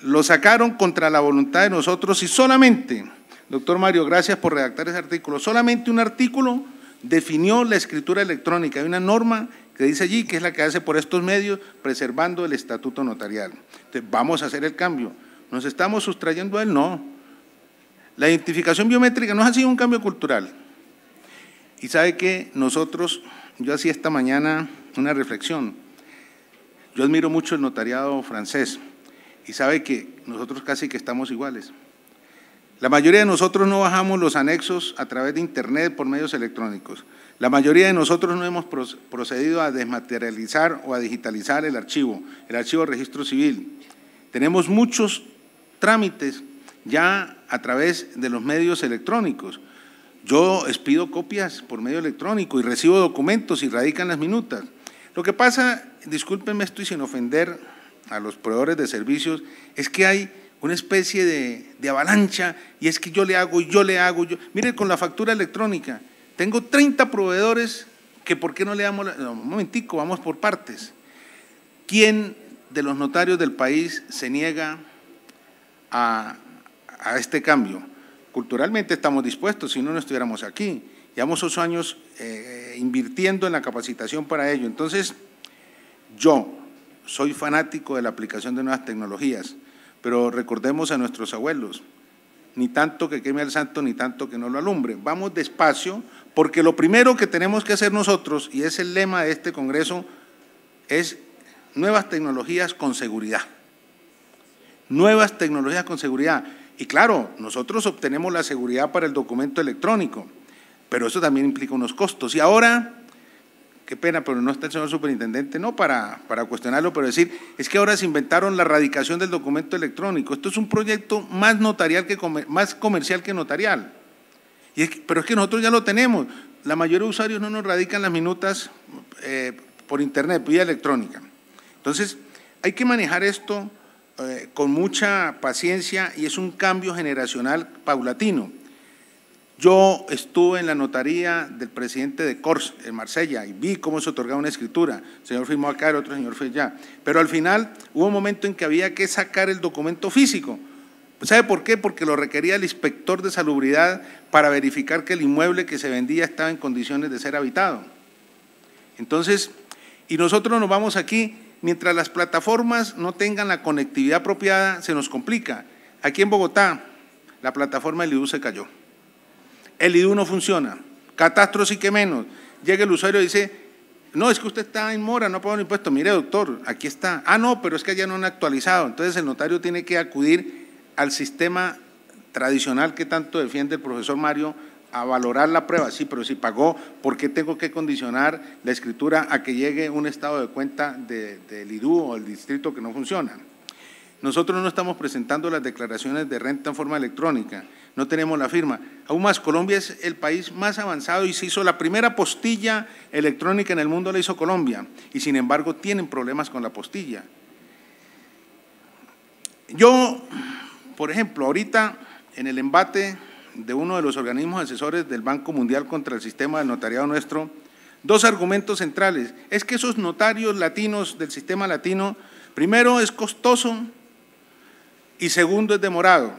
lo sacaron contra la voluntad de nosotros y solamente Doctor Mario, gracias por redactar ese artículo. Solamente un artículo definió la escritura electrónica. Hay una norma que dice allí que es la que hace por estos medios, preservando el estatuto notarial. Entonces, vamos a hacer el cambio. ¿Nos estamos sustrayendo a él? No. La identificación biométrica no ha sido un cambio cultural. Y sabe que nosotros, yo hacía esta mañana una reflexión. Yo admiro mucho el notariado francés y sabe que nosotros casi que estamos iguales. La mayoría de nosotros no bajamos los anexos a través de Internet por medios electrónicos. La mayoría de nosotros no hemos procedido a desmaterializar o a digitalizar el archivo, el archivo de registro civil. Tenemos muchos trámites ya a través de los medios electrónicos. Yo expido copias por medio electrónico y recibo documentos y radican las minutas. Lo que pasa, discúlpenme estoy sin ofender a los proveedores de servicios, es que hay una especie de, avalancha y es que yo le hago, yo le hago, yo. Mire, con la factura electrónica, tengo 30 proveedores que por qué no le damos, un momentico, vamos por partes. ¿Quién de los notarios del país se niega a, este cambio? Culturalmente estamos dispuestos, si no, no estuviéramos aquí. Llevamos ocho años eh, invirtiendo en la capacitación para ello. Entonces, yo soy fanático de la aplicación de nuevas tecnologías. Pero recordemos a nuestros abuelos, ni tanto que queme al santo, ni tanto que no lo alumbre. Vamos despacio, porque lo primero que tenemos que hacer nosotros, y es el lema de este Congreso, es nuevas tecnologías con seguridad. Nuevas tecnologías con seguridad. Y claro, nosotros obtenemos la seguridad para el documento electrónico, pero eso también implica unos costos. Y ahora qué pena, pero no está el señor superintendente, no para, cuestionarlo, pero decir, es que ahora se inventaron la radicación del documento electrónico. Esto es un proyecto más notarial que más comercial que notarial. pero es que nosotros ya lo tenemos. La mayoría de usuarios no nos radican las minutas eh, por internet, vía electrónica. Entonces, hay que manejar esto eh, con mucha paciencia y es un cambio generacional paulatino. Yo estuve en la notaría del presidente de Cors, en Marsella, y vi cómo se otorgaba una escritura. El señor firmó acá, el otro señor fue allá. Pero al final hubo un momento en que había que sacar el documento físico. ¿Sabe por qué? Porque lo requería el inspector de salubridad para verificar que el inmueble que se vendía estaba en condiciones de ser habitado. Entonces, y nosotros nos vamos aquí, mientras las plataformas no tengan la conectividad apropiada, se nos complica. Aquí en Bogotá, la plataforma del IDU se cayó el IDU no funciona, catastro sí que menos. Llega el usuario y dice, no, es que usted está en mora, no pagado un impuesto. Mire, doctor, aquí está. Ah, no, pero es que ya no han actualizado. Entonces el notario tiene que acudir al sistema tradicional que tanto defiende el profesor Mario a valorar la prueba. Sí, pero si pagó, ¿por qué tengo que condicionar la escritura a que llegue un estado de cuenta del IDU o el distrito que no funciona? Nosotros no estamos presentando las declaraciones de renta en forma electrónica no tenemos la firma. Aún más, Colombia es el país más avanzado y se hizo la primera postilla electrónica en el mundo, la hizo Colombia, y sin embargo tienen problemas con la postilla. Yo, por ejemplo, ahorita en el embate de uno de los organismos asesores del Banco Mundial contra el sistema del notariado nuestro, dos argumentos centrales. Es que esos notarios latinos del sistema latino, primero es costoso y segundo es demorado.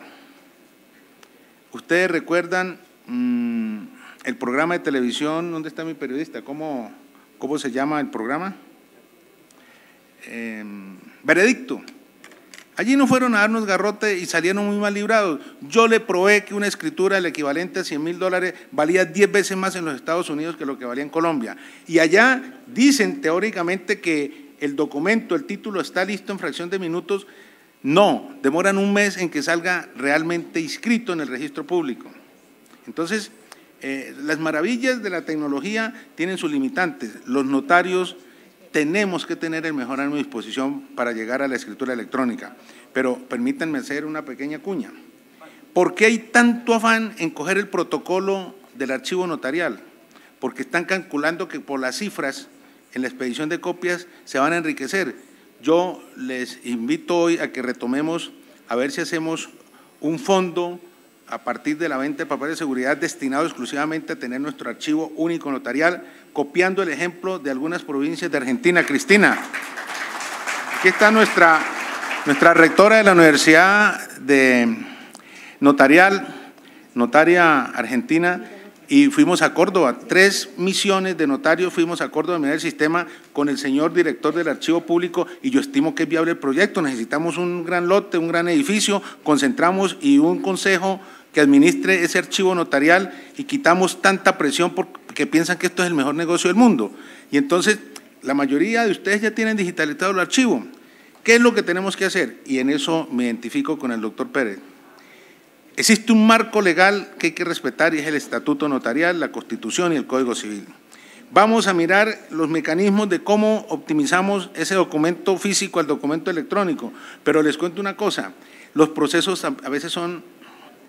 Ustedes recuerdan mm, el programa de televisión, ¿dónde está mi periodista? ¿Cómo, cómo se llama el programa? Em, veredicto. Allí no fueron a darnos garrote y salieron muy mal librados. Yo le probé que una escritura, el equivalente a 100 mil dólares, valía 10 veces más en los Estados Unidos que lo que valía en Colombia. Y allá dicen teóricamente que el documento, el título está listo en fracción de minutos, no, demoran un mes en que salga realmente inscrito en el registro público. Entonces, eh, las maravillas de la tecnología tienen sus limitantes. Los notarios tenemos que tener el mejor a disposición para llegar a la escritura electrónica. Pero permítanme hacer una pequeña cuña. ¿Por qué hay tanto afán en coger el protocolo del archivo notarial? Porque están calculando que por las cifras en la expedición de copias se van a enriquecer yo les invito hoy a que retomemos, a ver si hacemos un fondo a partir de la venta de papeles de seguridad destinado exclusivamente a tener nuestro archivo único notarial, copiando el ejemplo de algunas provincias de Argentina. Cristina, aquí está nuestra, nuestra rectora de la Universidad de Notarial, Notaria Argentina y fuimos a Córdoba. Tres misiones de notarios fuimos a Córdoba a medir el sistema con el señor director del Archivo Público y yo estimo que es viable el proyecto. Necesitamos un gran lote, un gran edificio, concentramos y un consejo que administre ese archivo notarial y quitamos tanta presión porque piensan que esto es el mejor negocio del mundo. Y entonces la mayoría de ustedes ya tienen digitalizado el archivo. ¿Qué es lo que tenemos que hacer? Y en eso me identifico con el doctor Pérez. Existe un marco legal que hay que respetar y es el Estatuto Notarial, la Constitución y el Código Civil. Vamos a mirar los mecanismos de cómo optimizamos ese documento físico al documento electrónico, pero les cuento una cosa, los procesos a veces son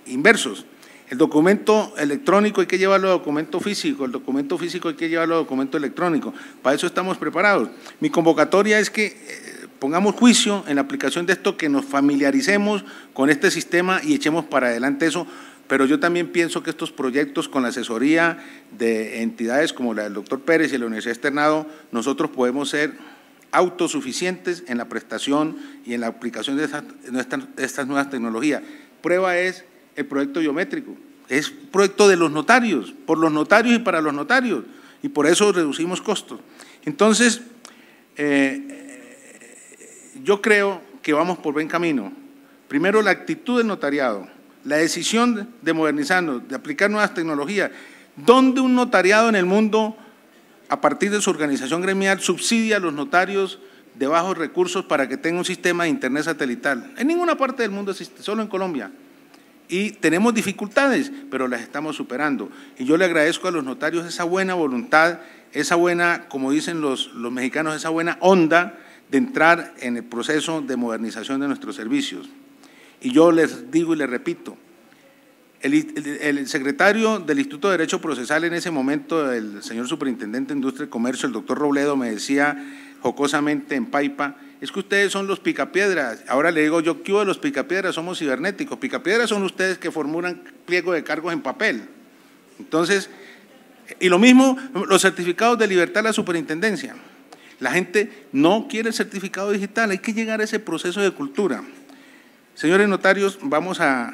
inversos. El documento electrónico hay que llevarlo a documento físico, el documento físico hay que llevarlo a documento electrónico. Para eso estamos preparados. Mi convocatoria es que eh, pongamos juicio en la aplicación de esto, que nos familiaricemos con este sistema y echemos para adelante eso. Pero yo también pienso que estos proyectos con la asesoría de entidades como la del doctor Pérez y la Universidad Externado, nosotros podemos ser autosuficientes en la prestación y en la aplicación de estas, nuevas tecnologías. Prueba es el proyecto biométrico, es proyecto de los notarios, por los notarios y para los notarios, y por eso reducimos costos. Entonces, eh, yo creo que vamos por buen camino. Primero, la actitud del notariado, la decisión de modernizarnos, de aplicar nuevas tecnologías. ¿Dónde un notariado en el mundo, a partir de su organización gremial, subsidia a los notarios de bajos recursos para que tengan un sistema de Internet satelital? En ninguna parte del mundo existe, solo en Colombia. Y tenemos dificultades, pero las estamos superando. Y yo le agradezco a los notarios esa buena voluntad, esa buena, como dicen los, los mexicanos, esa buena onda de entrar en el proceso de modernización de nuestros servicios. Y yo les digo y les repito, el, secretario del Instituto de Derecho Procesal en ese momento, el señor Superintendente de Industria y Comercio, el doctor Robledo, me decía jocosamente en Paipa, es que ustedes son los picapiedras. Ahora le digo yo, ¿qué hubo de los picapiedras? Somos cibernéticos. Picapiedras son ustedes que formulan pliego de cargos en papel. Entonces, y lo mismo, los certificados de libertad de la superintendencia. La gente no quiere el certificado digital, hay que llegar a ese proceso de cultura. Señores notarios, vamos a,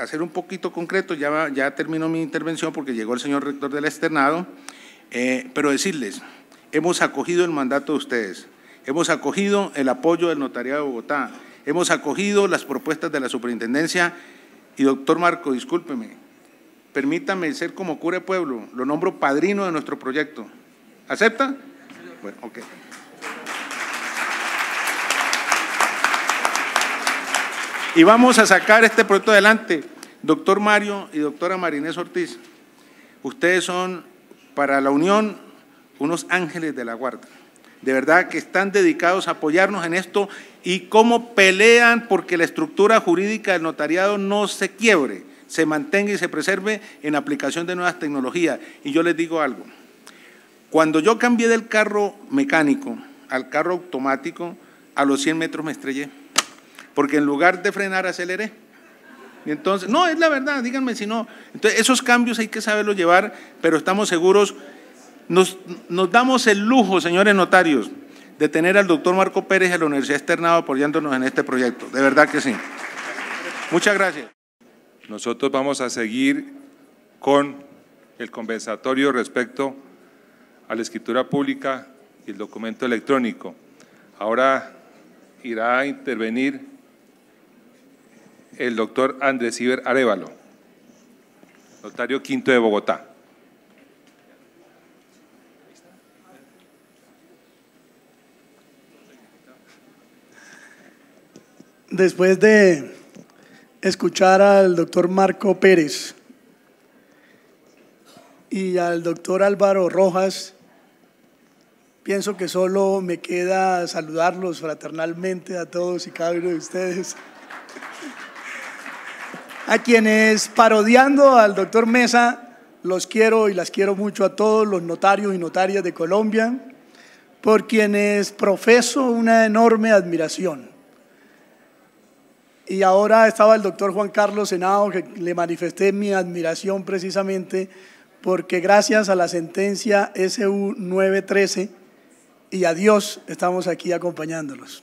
hacer un poquito concreto, ya, ya terminó mi intervención porque llegó el señor rector del externado, eh, pero decirles, hemos acogido el mandato de ustedes, hemos acogido el apoyo del notariado de Bogotá, hemos acogido las propuestas de la superintendencia y doctor Marco, discúlpeme, permítame ser como cura de pueblo, lo nombro padrino de nuestro proyecto. ¿Acepta? Bueno, ok. Y vamos a sacar este proyecto adelante. Doctor Mario y doctora Marinés Ortiz, ustedes son para la Unión unos ángeles de la guarda. De verdad que están dedicados a apoyarnos en esto y cómo pelean porque la estructura jurídica del notariado no se quiebre, se mantenga y se preserve en aplicación de nuevas tecnologías. Y yo les digo algo, cuando yo cambié del carro mecánico al carro automático, a los 100 metros me estrellé porque en lugar de frenar aceleré. Y entonces, no, es la verdad, díganme si no. Entonces, esos cambios hay que saberlos llevar, pero estamos seguros, nos, damos el lujo, señores notarios, de tener al doctor Marco Pérez de la Universidad Externado apoyándonos en este proyecto. De verdad que sí. Muchas gracias. Nosotros vamos a seguir con el conversatorio respecto a la escritura pública y el documento electrónico. Ahora irá a intervenir el doctor Andrés Iber Arevalo, notario quinto de Bogotá. Después de escuchar al doctor Marco Pérez y al doctor Álvaro Rojas, pienso que solo me queda saludarlos fraternalmente a todos y cada uno de ustedes. A quienes parodiando al doctor Mesa, los quiero y las quiero mucho a todos los notarios y notarias de Colombia, por quienes profeso una enorme admiración. Y ahora estaba el doctor Juan Carlos Senado, que le manifesté mi admiración precisamente porque gracias a la sentencia SU 913 y a Dios estamos aquí acompañándolos.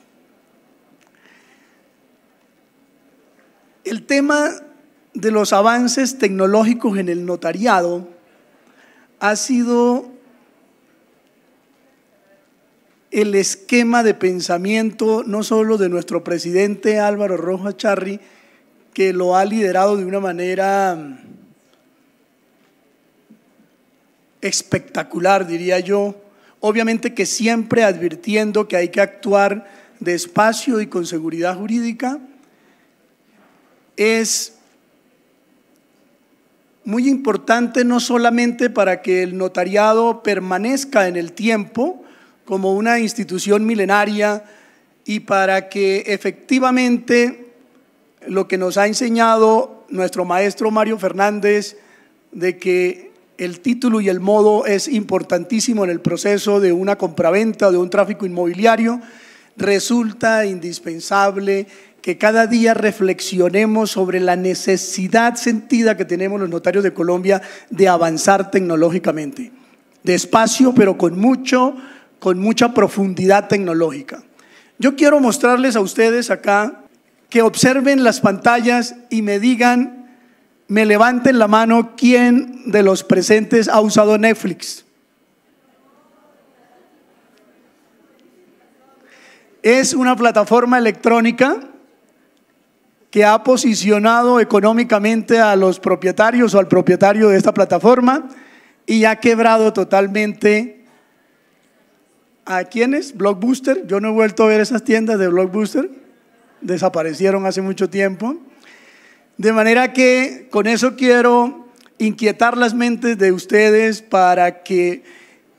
El tema de los avances tecnológicos en el notariado ha sido el esquema de pensamiento no solo de nuestro presidente Álvaro Rojas Charri, que lo ha liderado de una manera mm, espectacular, diría yo, obviamente que siempre advirtiendo que hay que actuar despacio y con seguridad jurídica, es muy importante no solamente para que el notariado permanezca en el tiempo como una institución milenaria y para que efectivamente lo que nos ha enseñado nuestro maestro Mario Fernández de que el título y el modo es importantísimo en el proceso de una compraventa, de un tráfico inmobiliario, resulta indispensable que cada día reflexionemos sobre la necesidad sentida que tenemos los notarios de Colombia de avanzar tecnológicamente. Despacio, pero con mucho, con mucha profundidad tecnológica. Yo quiero mostrarles a ustedes acá que observen las pantallas y me digan, me levanten la mano quién de los presentes ha usado Netflix. Es una plataforma electrónica que ha posicionado económicamente a los propietarios o al propietario de esta plataforma y ha quebrado totalmente a quienes Blockbuster. Yo no he vuelto a ver esas tiendas de Blockbuster. Desaparecieron hace mucho tiempo. De manera que con eso quiero inquietar las mentes de ustedes para que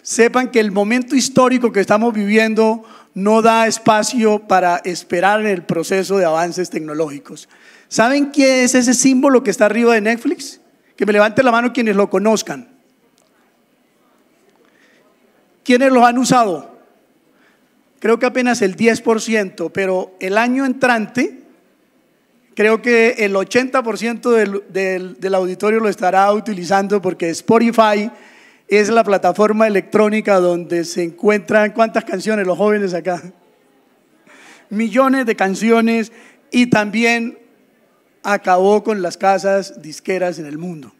sepan que el momento histórico que estamos viviendo no da espacio para esperar en el proceso de avances tecnológicos. ¿Saben qué es ese símbolo que está arriba de Netflix? Que me levante la mano quienes lo conozcan. ¿Quiénes lo han usado? Creo que apenas el 10%, pero el año entrante, creo que el 80% del auditorio lo estará utilizando porque Spotify es la plataforma electrónica donde se encuentran cuántas canciones los jóvenes acá. Millones de canciones y también acabó con las casas disqueras en el mundo.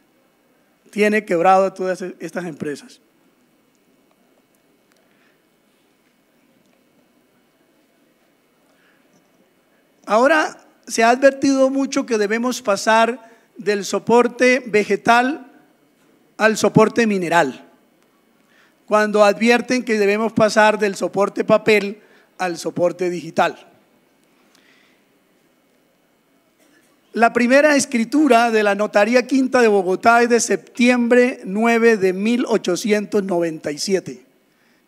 Tiene quebrado a todas e-, estas empresas. Ahora se ha advertido mucho que debemos pasar del soporte vegetal al soporte mineral. Cuando advierten que debemos pasar del soporte papel al soporte digital. La primera escritura de la Notaría Quinta de Bogotá es de septiembre 9 de 1897,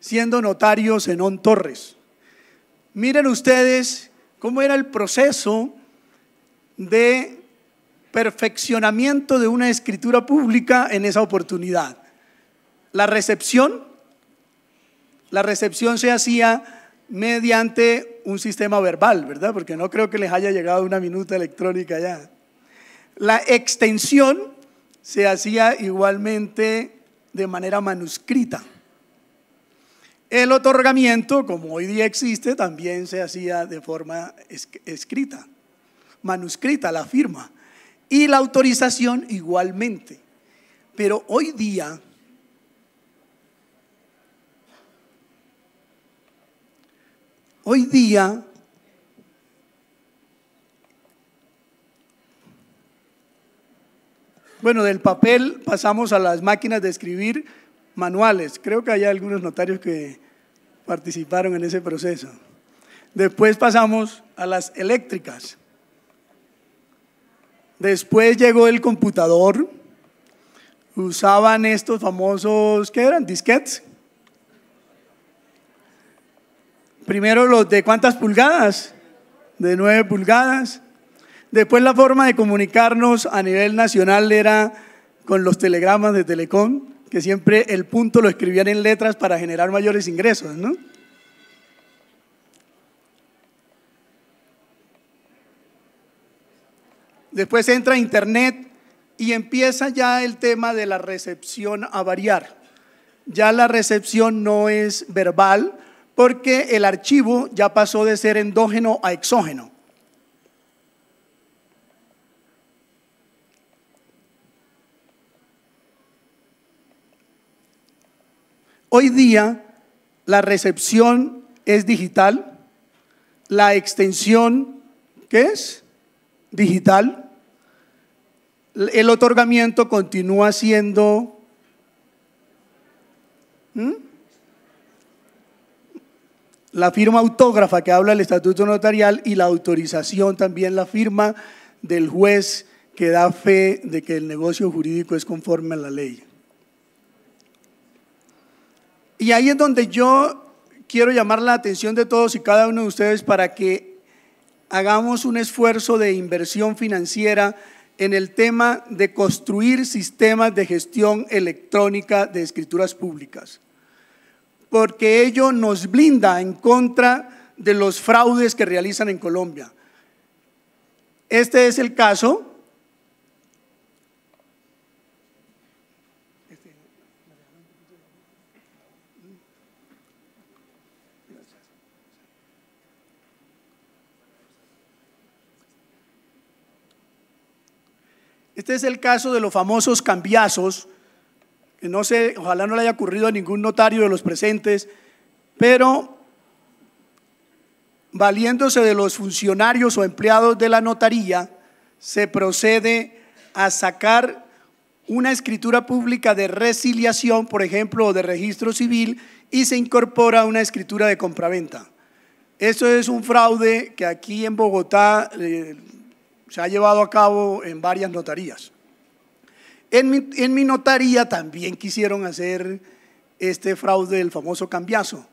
siendo notario Zenón Torres. Miren ustedes cómo era el proceso de perfeccionamiento de una escritura pública en esa oportunidad. La recepción, la recepción se hacía mediante un sistema verbal, ¿verdad? Porque no creo que les haya llegado una minuta electrónica ya. La extensión se hacía igualmente de manera manuscrita. El otorgamiento, como hoy día existe, también se hacía de forma escrita, manuscrita, la firma y la autorización igualmente. Pero hoy día hoy día Bueno, del papel pasamos a las máquinas de escribir manuales. Creo que hay algunos notarios que participaron en ese proceso. Después pasamos a las eléctricas. Después llegó el computador. Usaban estos famosos, ¿qué eran? Disquets. Primero los de cuántas pulgadas? De nueve pulgadas. Después la forma de comunicarnos a nivel nacional era con los telegramas de Telecom, que siempre el punto lo escribían en letras para generar mayores ingresos, ¿no? Después entra Internet y empieza ya el tema de la recepción a variar. Ya la recepción no es verbal porque el archivo ya pasó de ser endógeno a exógeno. Hoy día la recepción es digital, la extensión, ¿qué es? Digital el otorgamiento continúa siendo la firma autógrafa que habla el estatuto notarial y la autorización también, la firma del juez que da fe de que el negocio jurídico es conforme a la ley. Y ahí es donde yo quiero llamar la atención de todos y cada uno de ustedes para que hagamos un esfuerzo de inversión financiera en el tema de construir sistemas de gestión electrónica de escrituras públicas, porque ello nos blinda en contra de los fraudes que realizan en Colombia. Este es el caso Este es el caso de los famosos cambiazos, que no sé, ojalá no le haya ocurrido a ningún notario de los presentes, pero valiéndose de los funcionarios o empleados de la notaría, se procede a sacar una escritura pública de resiliación, por ejemplo, de registro civil, y se incorpora una escritura de compraventa. Esto es un fraude que aquí en Bogotá eh, se ha llevado a cabo en varias notarías. En mi, notaría también quisieron hacer este fraude del famoso cambiazo.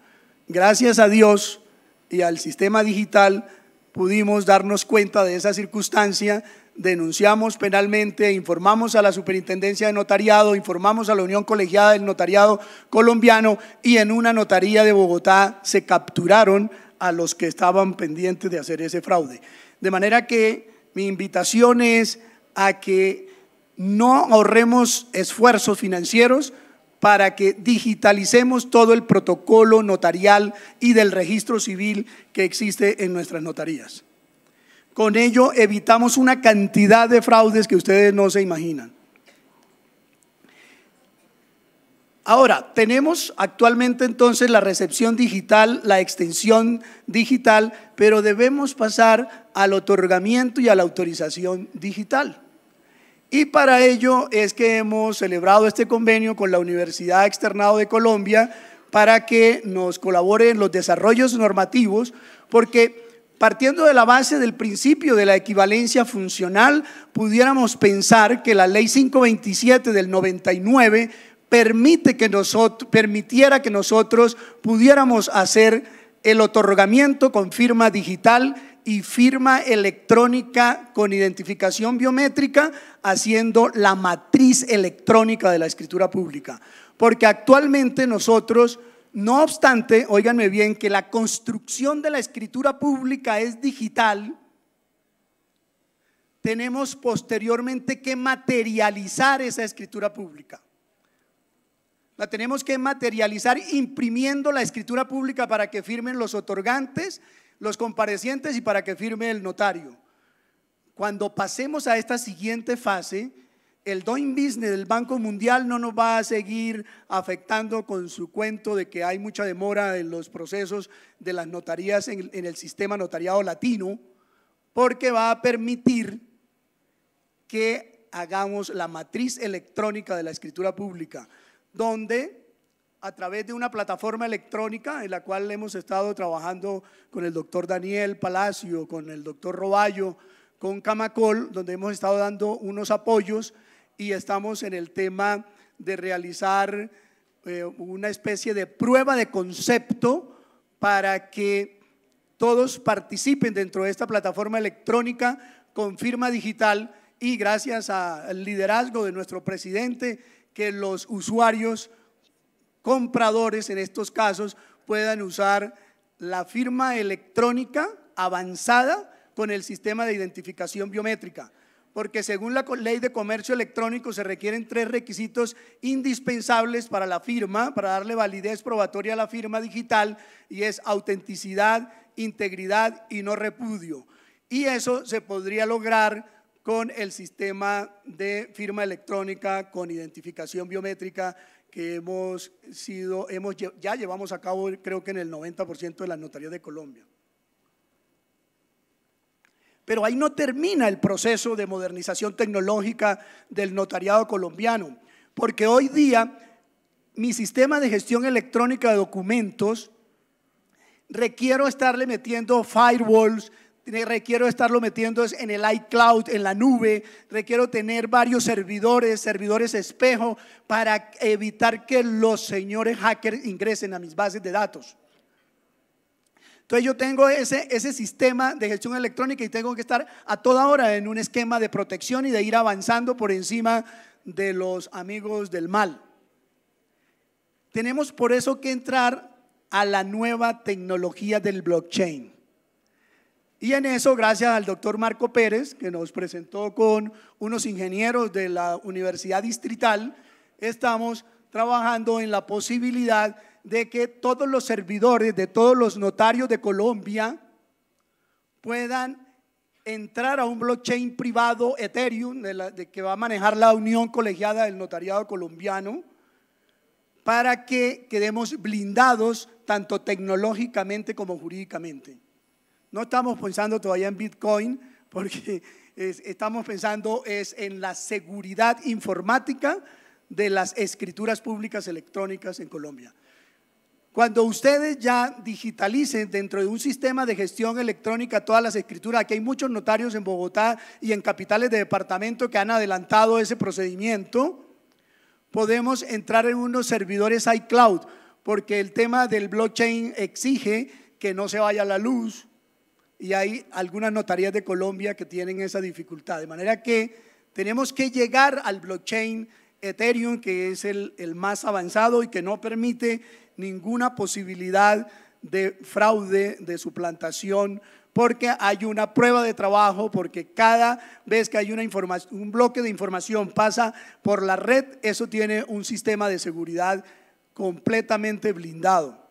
Gracias a Dios y al sistema digital pudimos darnos cuenta de esa circunstancia, denunciamos penalmente, informamos a la Superintendencia de Notariado, informamos a la Unión Colegiada del Notariado Colombiano y en una notaría de Bogotá se capturaron a los que estaban pendientes de hacer ese fraude. De manera que mi invitación es a que no ahorremos esfuerzos financieros para que digitalicemos todo el protocolo notarial y del registro civil que existe en nuestras notarías. Con ello evitamos una cantidad de fraudes que ustedes no se imaginan. Ahora, tenemos actualmente entonces la recepción digital, la extensión digital, pero debemos pasar al otorgamiento y a la autorización digital. Y para ello es que hemos celebrado este convenio con la Universidad Externado de Colombia para que nos colabore en los desarrollos normativos, porque partiendo de la base del principio de la equivalencia funcional, pudiéramos pensar que la Ley 527 del 99 permite que nosotros, permitiera que nosotros pudiéramos hacer el otorgamiento con firma digital y firma electrónica con identificación biométrica, haciendo la matriz electrónica de la escritura pública. Porque actualmente nosotros, no obstante, óiganme bien, que la construcción de la escritura pública es digital, tenemos posteriormente que materializar esa escritura pública la tenemos que materializar imprimiendo la escritura pública para que firmen los otorgantes, los comparecientes y para que firme el notario. Cuando pasemos a esta siguiente fase, el doing business del Banco Mundial no nos va a seguir afectando con su cuento de que hay mucha demora en los procesos de las notarías en el sistema notariado latino, porque va a permitir que hagamos la matriz electrónica de la escritura pública donde a través de una plataforma electrónica en la cual hemos estado trabajando con el doctor Daniel Palacio, con el doctor Roballo, con Camacol, donde hemos estado dando unos apoyos y estamos en el tema de realizar eh, una especie de prueba de concepto para que todos participen dentro de esta plataforma electrónica con firma digital y gracias al liderazgo de nuestro presidente que los usuarios, compradores en estos casos, puedan usar la firma electrónica avanzada con el sistema de identificación biométrica, porque según la ley de comercio electrónico se requieren tres requisitos indispensables para la firma, para darle validez probatoria a la firma digital, y es autenticidad, integridad y no repudio. Y eso se podría lograr con el sistema de firma electrónica con identificación biométrica que hemos sido, hemos, ya llevamos a cabo creo que en el 90% de las notarías de Colombia. Pero ahí no termina el proceso de modernización tecnológica del notariado colombiano, porque hoy día mi sistema de gestión electrónica de documentos requiero estarle metiendo firewalls, requiero estarlo metiendo en el iCloud, en la nube, requiero tener varios servidores, servidores espejo, para evitar que los señores hackers ingresen a mis bases de datos. Entonces yo tengo ese, ese sistema de gestión electrónica y tengo que estar a toda hora en un esquema de protección y de ir avanzando por encima de los amigos del mal. Tenemos por eso que entrar a la nueva tecnología del blockchain. Y en eso, gracias al doctor Marco Pérez, que nos presentó con unos ingenieros de la Universidad Distrital, estamos trabajando en la posibilidad de que todos los servidores de todos los notarios de Colombia puedan entrar a un blockchain privado Ethereum que va a manejar la Unión Colegiada del Notariado Colombiano para que quedemos blindados tanto tecnológicamente como jurídicamente. No estamos pensando todavía en Bitcoin porque estamos pensando es en la seguridad informática de las escrituras públicas electrónicas en Colombia. Cuando ustedes ya digitalicen dentro de un sistema de gestión electrónica todas las escrituras, aquí hay muchos notarios en Bogotá y en capitales de departamento que han adelantado ese procedimiento, podemos entrar en unos servidores iCloud, porque el tema del blockchain exige que no se vaya la luz, y hay algunas notarías de Colombia que tienen esa dificultad. De manera que tenemos que llegar al blockchain Ethereum, que es el, más avanzado y que no permite ninguna posibilidad de fraude, de suplantación, porque hay una prueba de trabajo, porque cada vez que hay una un bloque de información pasa por la red, eso tiene un sistema de seguridad completamente blindado.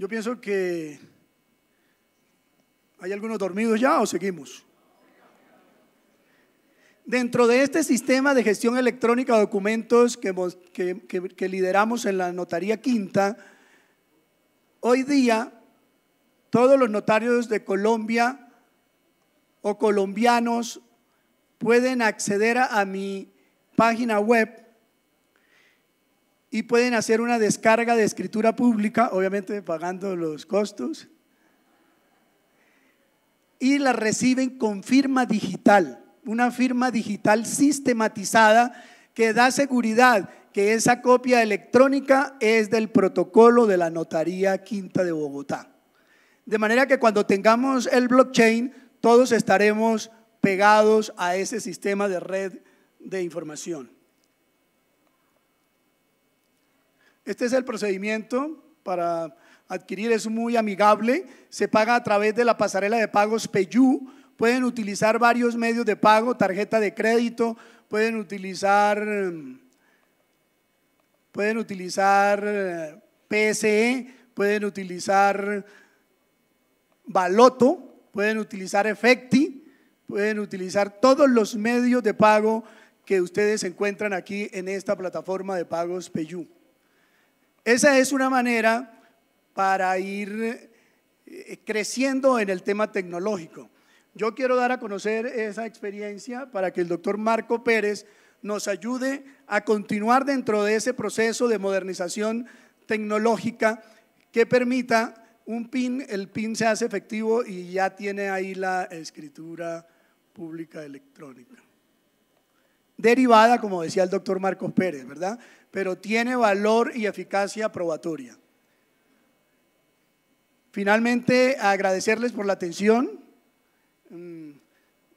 Yo pienso que hay algunos dormidos ya o seguimos. Dentro de este sistema de gestión electrónica de documentos que, lideramos en la Notaría Quinta, hoy día todos los notarios de Colombia o colombianos pueden acceder a mi página web y pueden hacer una descarga de escritura pública, obviamente pagando los costos, y la reciben con firma digital, una firma digital sistematizada que da seguridad que esa copia electrónica es del protocolo de la Notaría Quinta de Bogotá. De manera que cuando tengamos el blockchain, todos estaremos pegados a ese sistema de red de información. Este es el procedimiento para adquirir, es muy amigable, se paga a través de la pasarela de pagos PAYU, pueden utilizar varios medios de pago, tarjeta de crédito, pueden utilizar, pueden utilizar PSE, pueden utilizar Baloto, pueden utilizar Efecti, pueden utilizar todos los medios de pago que ustedes encuentran aquí en esta plataforma de pagos PAYU. Esa es una manera para ir eh, creciendo en el tema tecnológico. Yo quiero dar a conocer esa experiencia para que el doctor Marco Pérez nos ayude a continuar dentro de ese proceso de modernización tecnológica que permita un PIN, el PIN se hace efectivo y ya tiene ahí la escritura pública electrónica. Derivada, como decía el doctor Marcos Pérez, ¿verdad? pero tiene valor y eficacia probatoria. Finalmente, agradecerles por la atención, mm,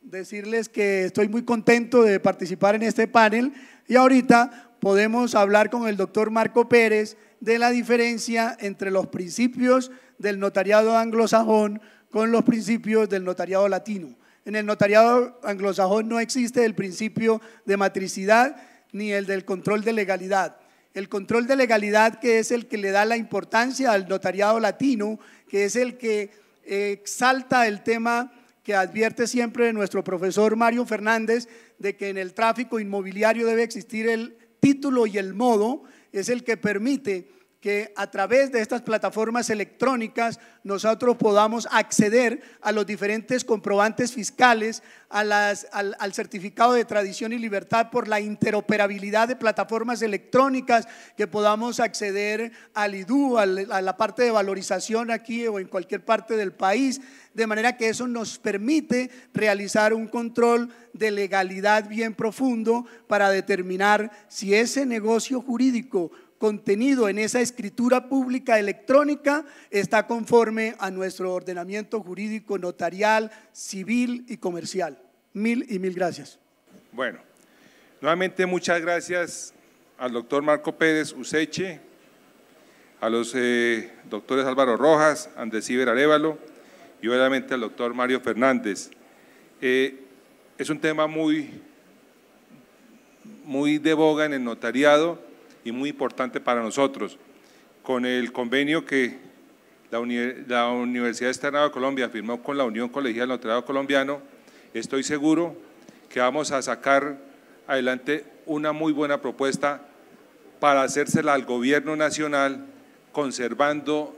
decirles que estoy muy contento de participar en este panel y ahorita podemos hablar con el doctor Marco Pérez de la diferencia entre los principios del notariado anglosajón con los principios del notariado latino. En el notariado anglosajón no existe el principio de matricidad, ni el del control de legalidad. El control de legalidad que es el que le da la importancia al notariado latino, que es el que exalta el tema que advierte siempre nuestro profesor Mario Fernández de que en el tráfico inmobiliario debe existir el título y el modo, es el que permite que a través de estas plataformas electrónicas nosotros podamos acceder a los diferentes comprobantes fiscales, a las, al, certificado de tradición y libertad por la interoperabilidad de plataformas electrónicas, que podamos acceder al IDU, a la parte de valorización aquí o en cualquier parte del país, de manera que eso nos permite realizar un control de legalidad bien profundo para determinar si ese negocio jurídico contenido en esa escritura pública electrónica está conforme a nuestro ordenamiento jurídico notarial, civil y comercial. Mil y mil gracias. Bueno, nuevamente muchas gracias al doctor Marco Pérez Useche, a los eh, doctores Álvaro Rojas, Andrés Iber y obviamente al doctor Mario Fernández. Eh, es un tema muy, muy de boga en el notariado y muy importante para nosotros. Con el convenio que la, Universidad Externada de Colombia firmó con la Unión Colegial Notariado Colombiano, estoy seguro que vamos a sacar adelante una muy buena propuesta para hacérsela al gobierno nacional, conservando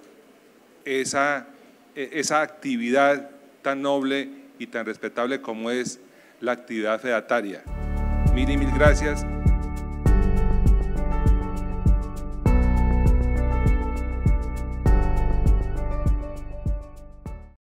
esa, e, esa actividad tan noble y tan respetable como es la actividad fedataria. Mil y mil gracias.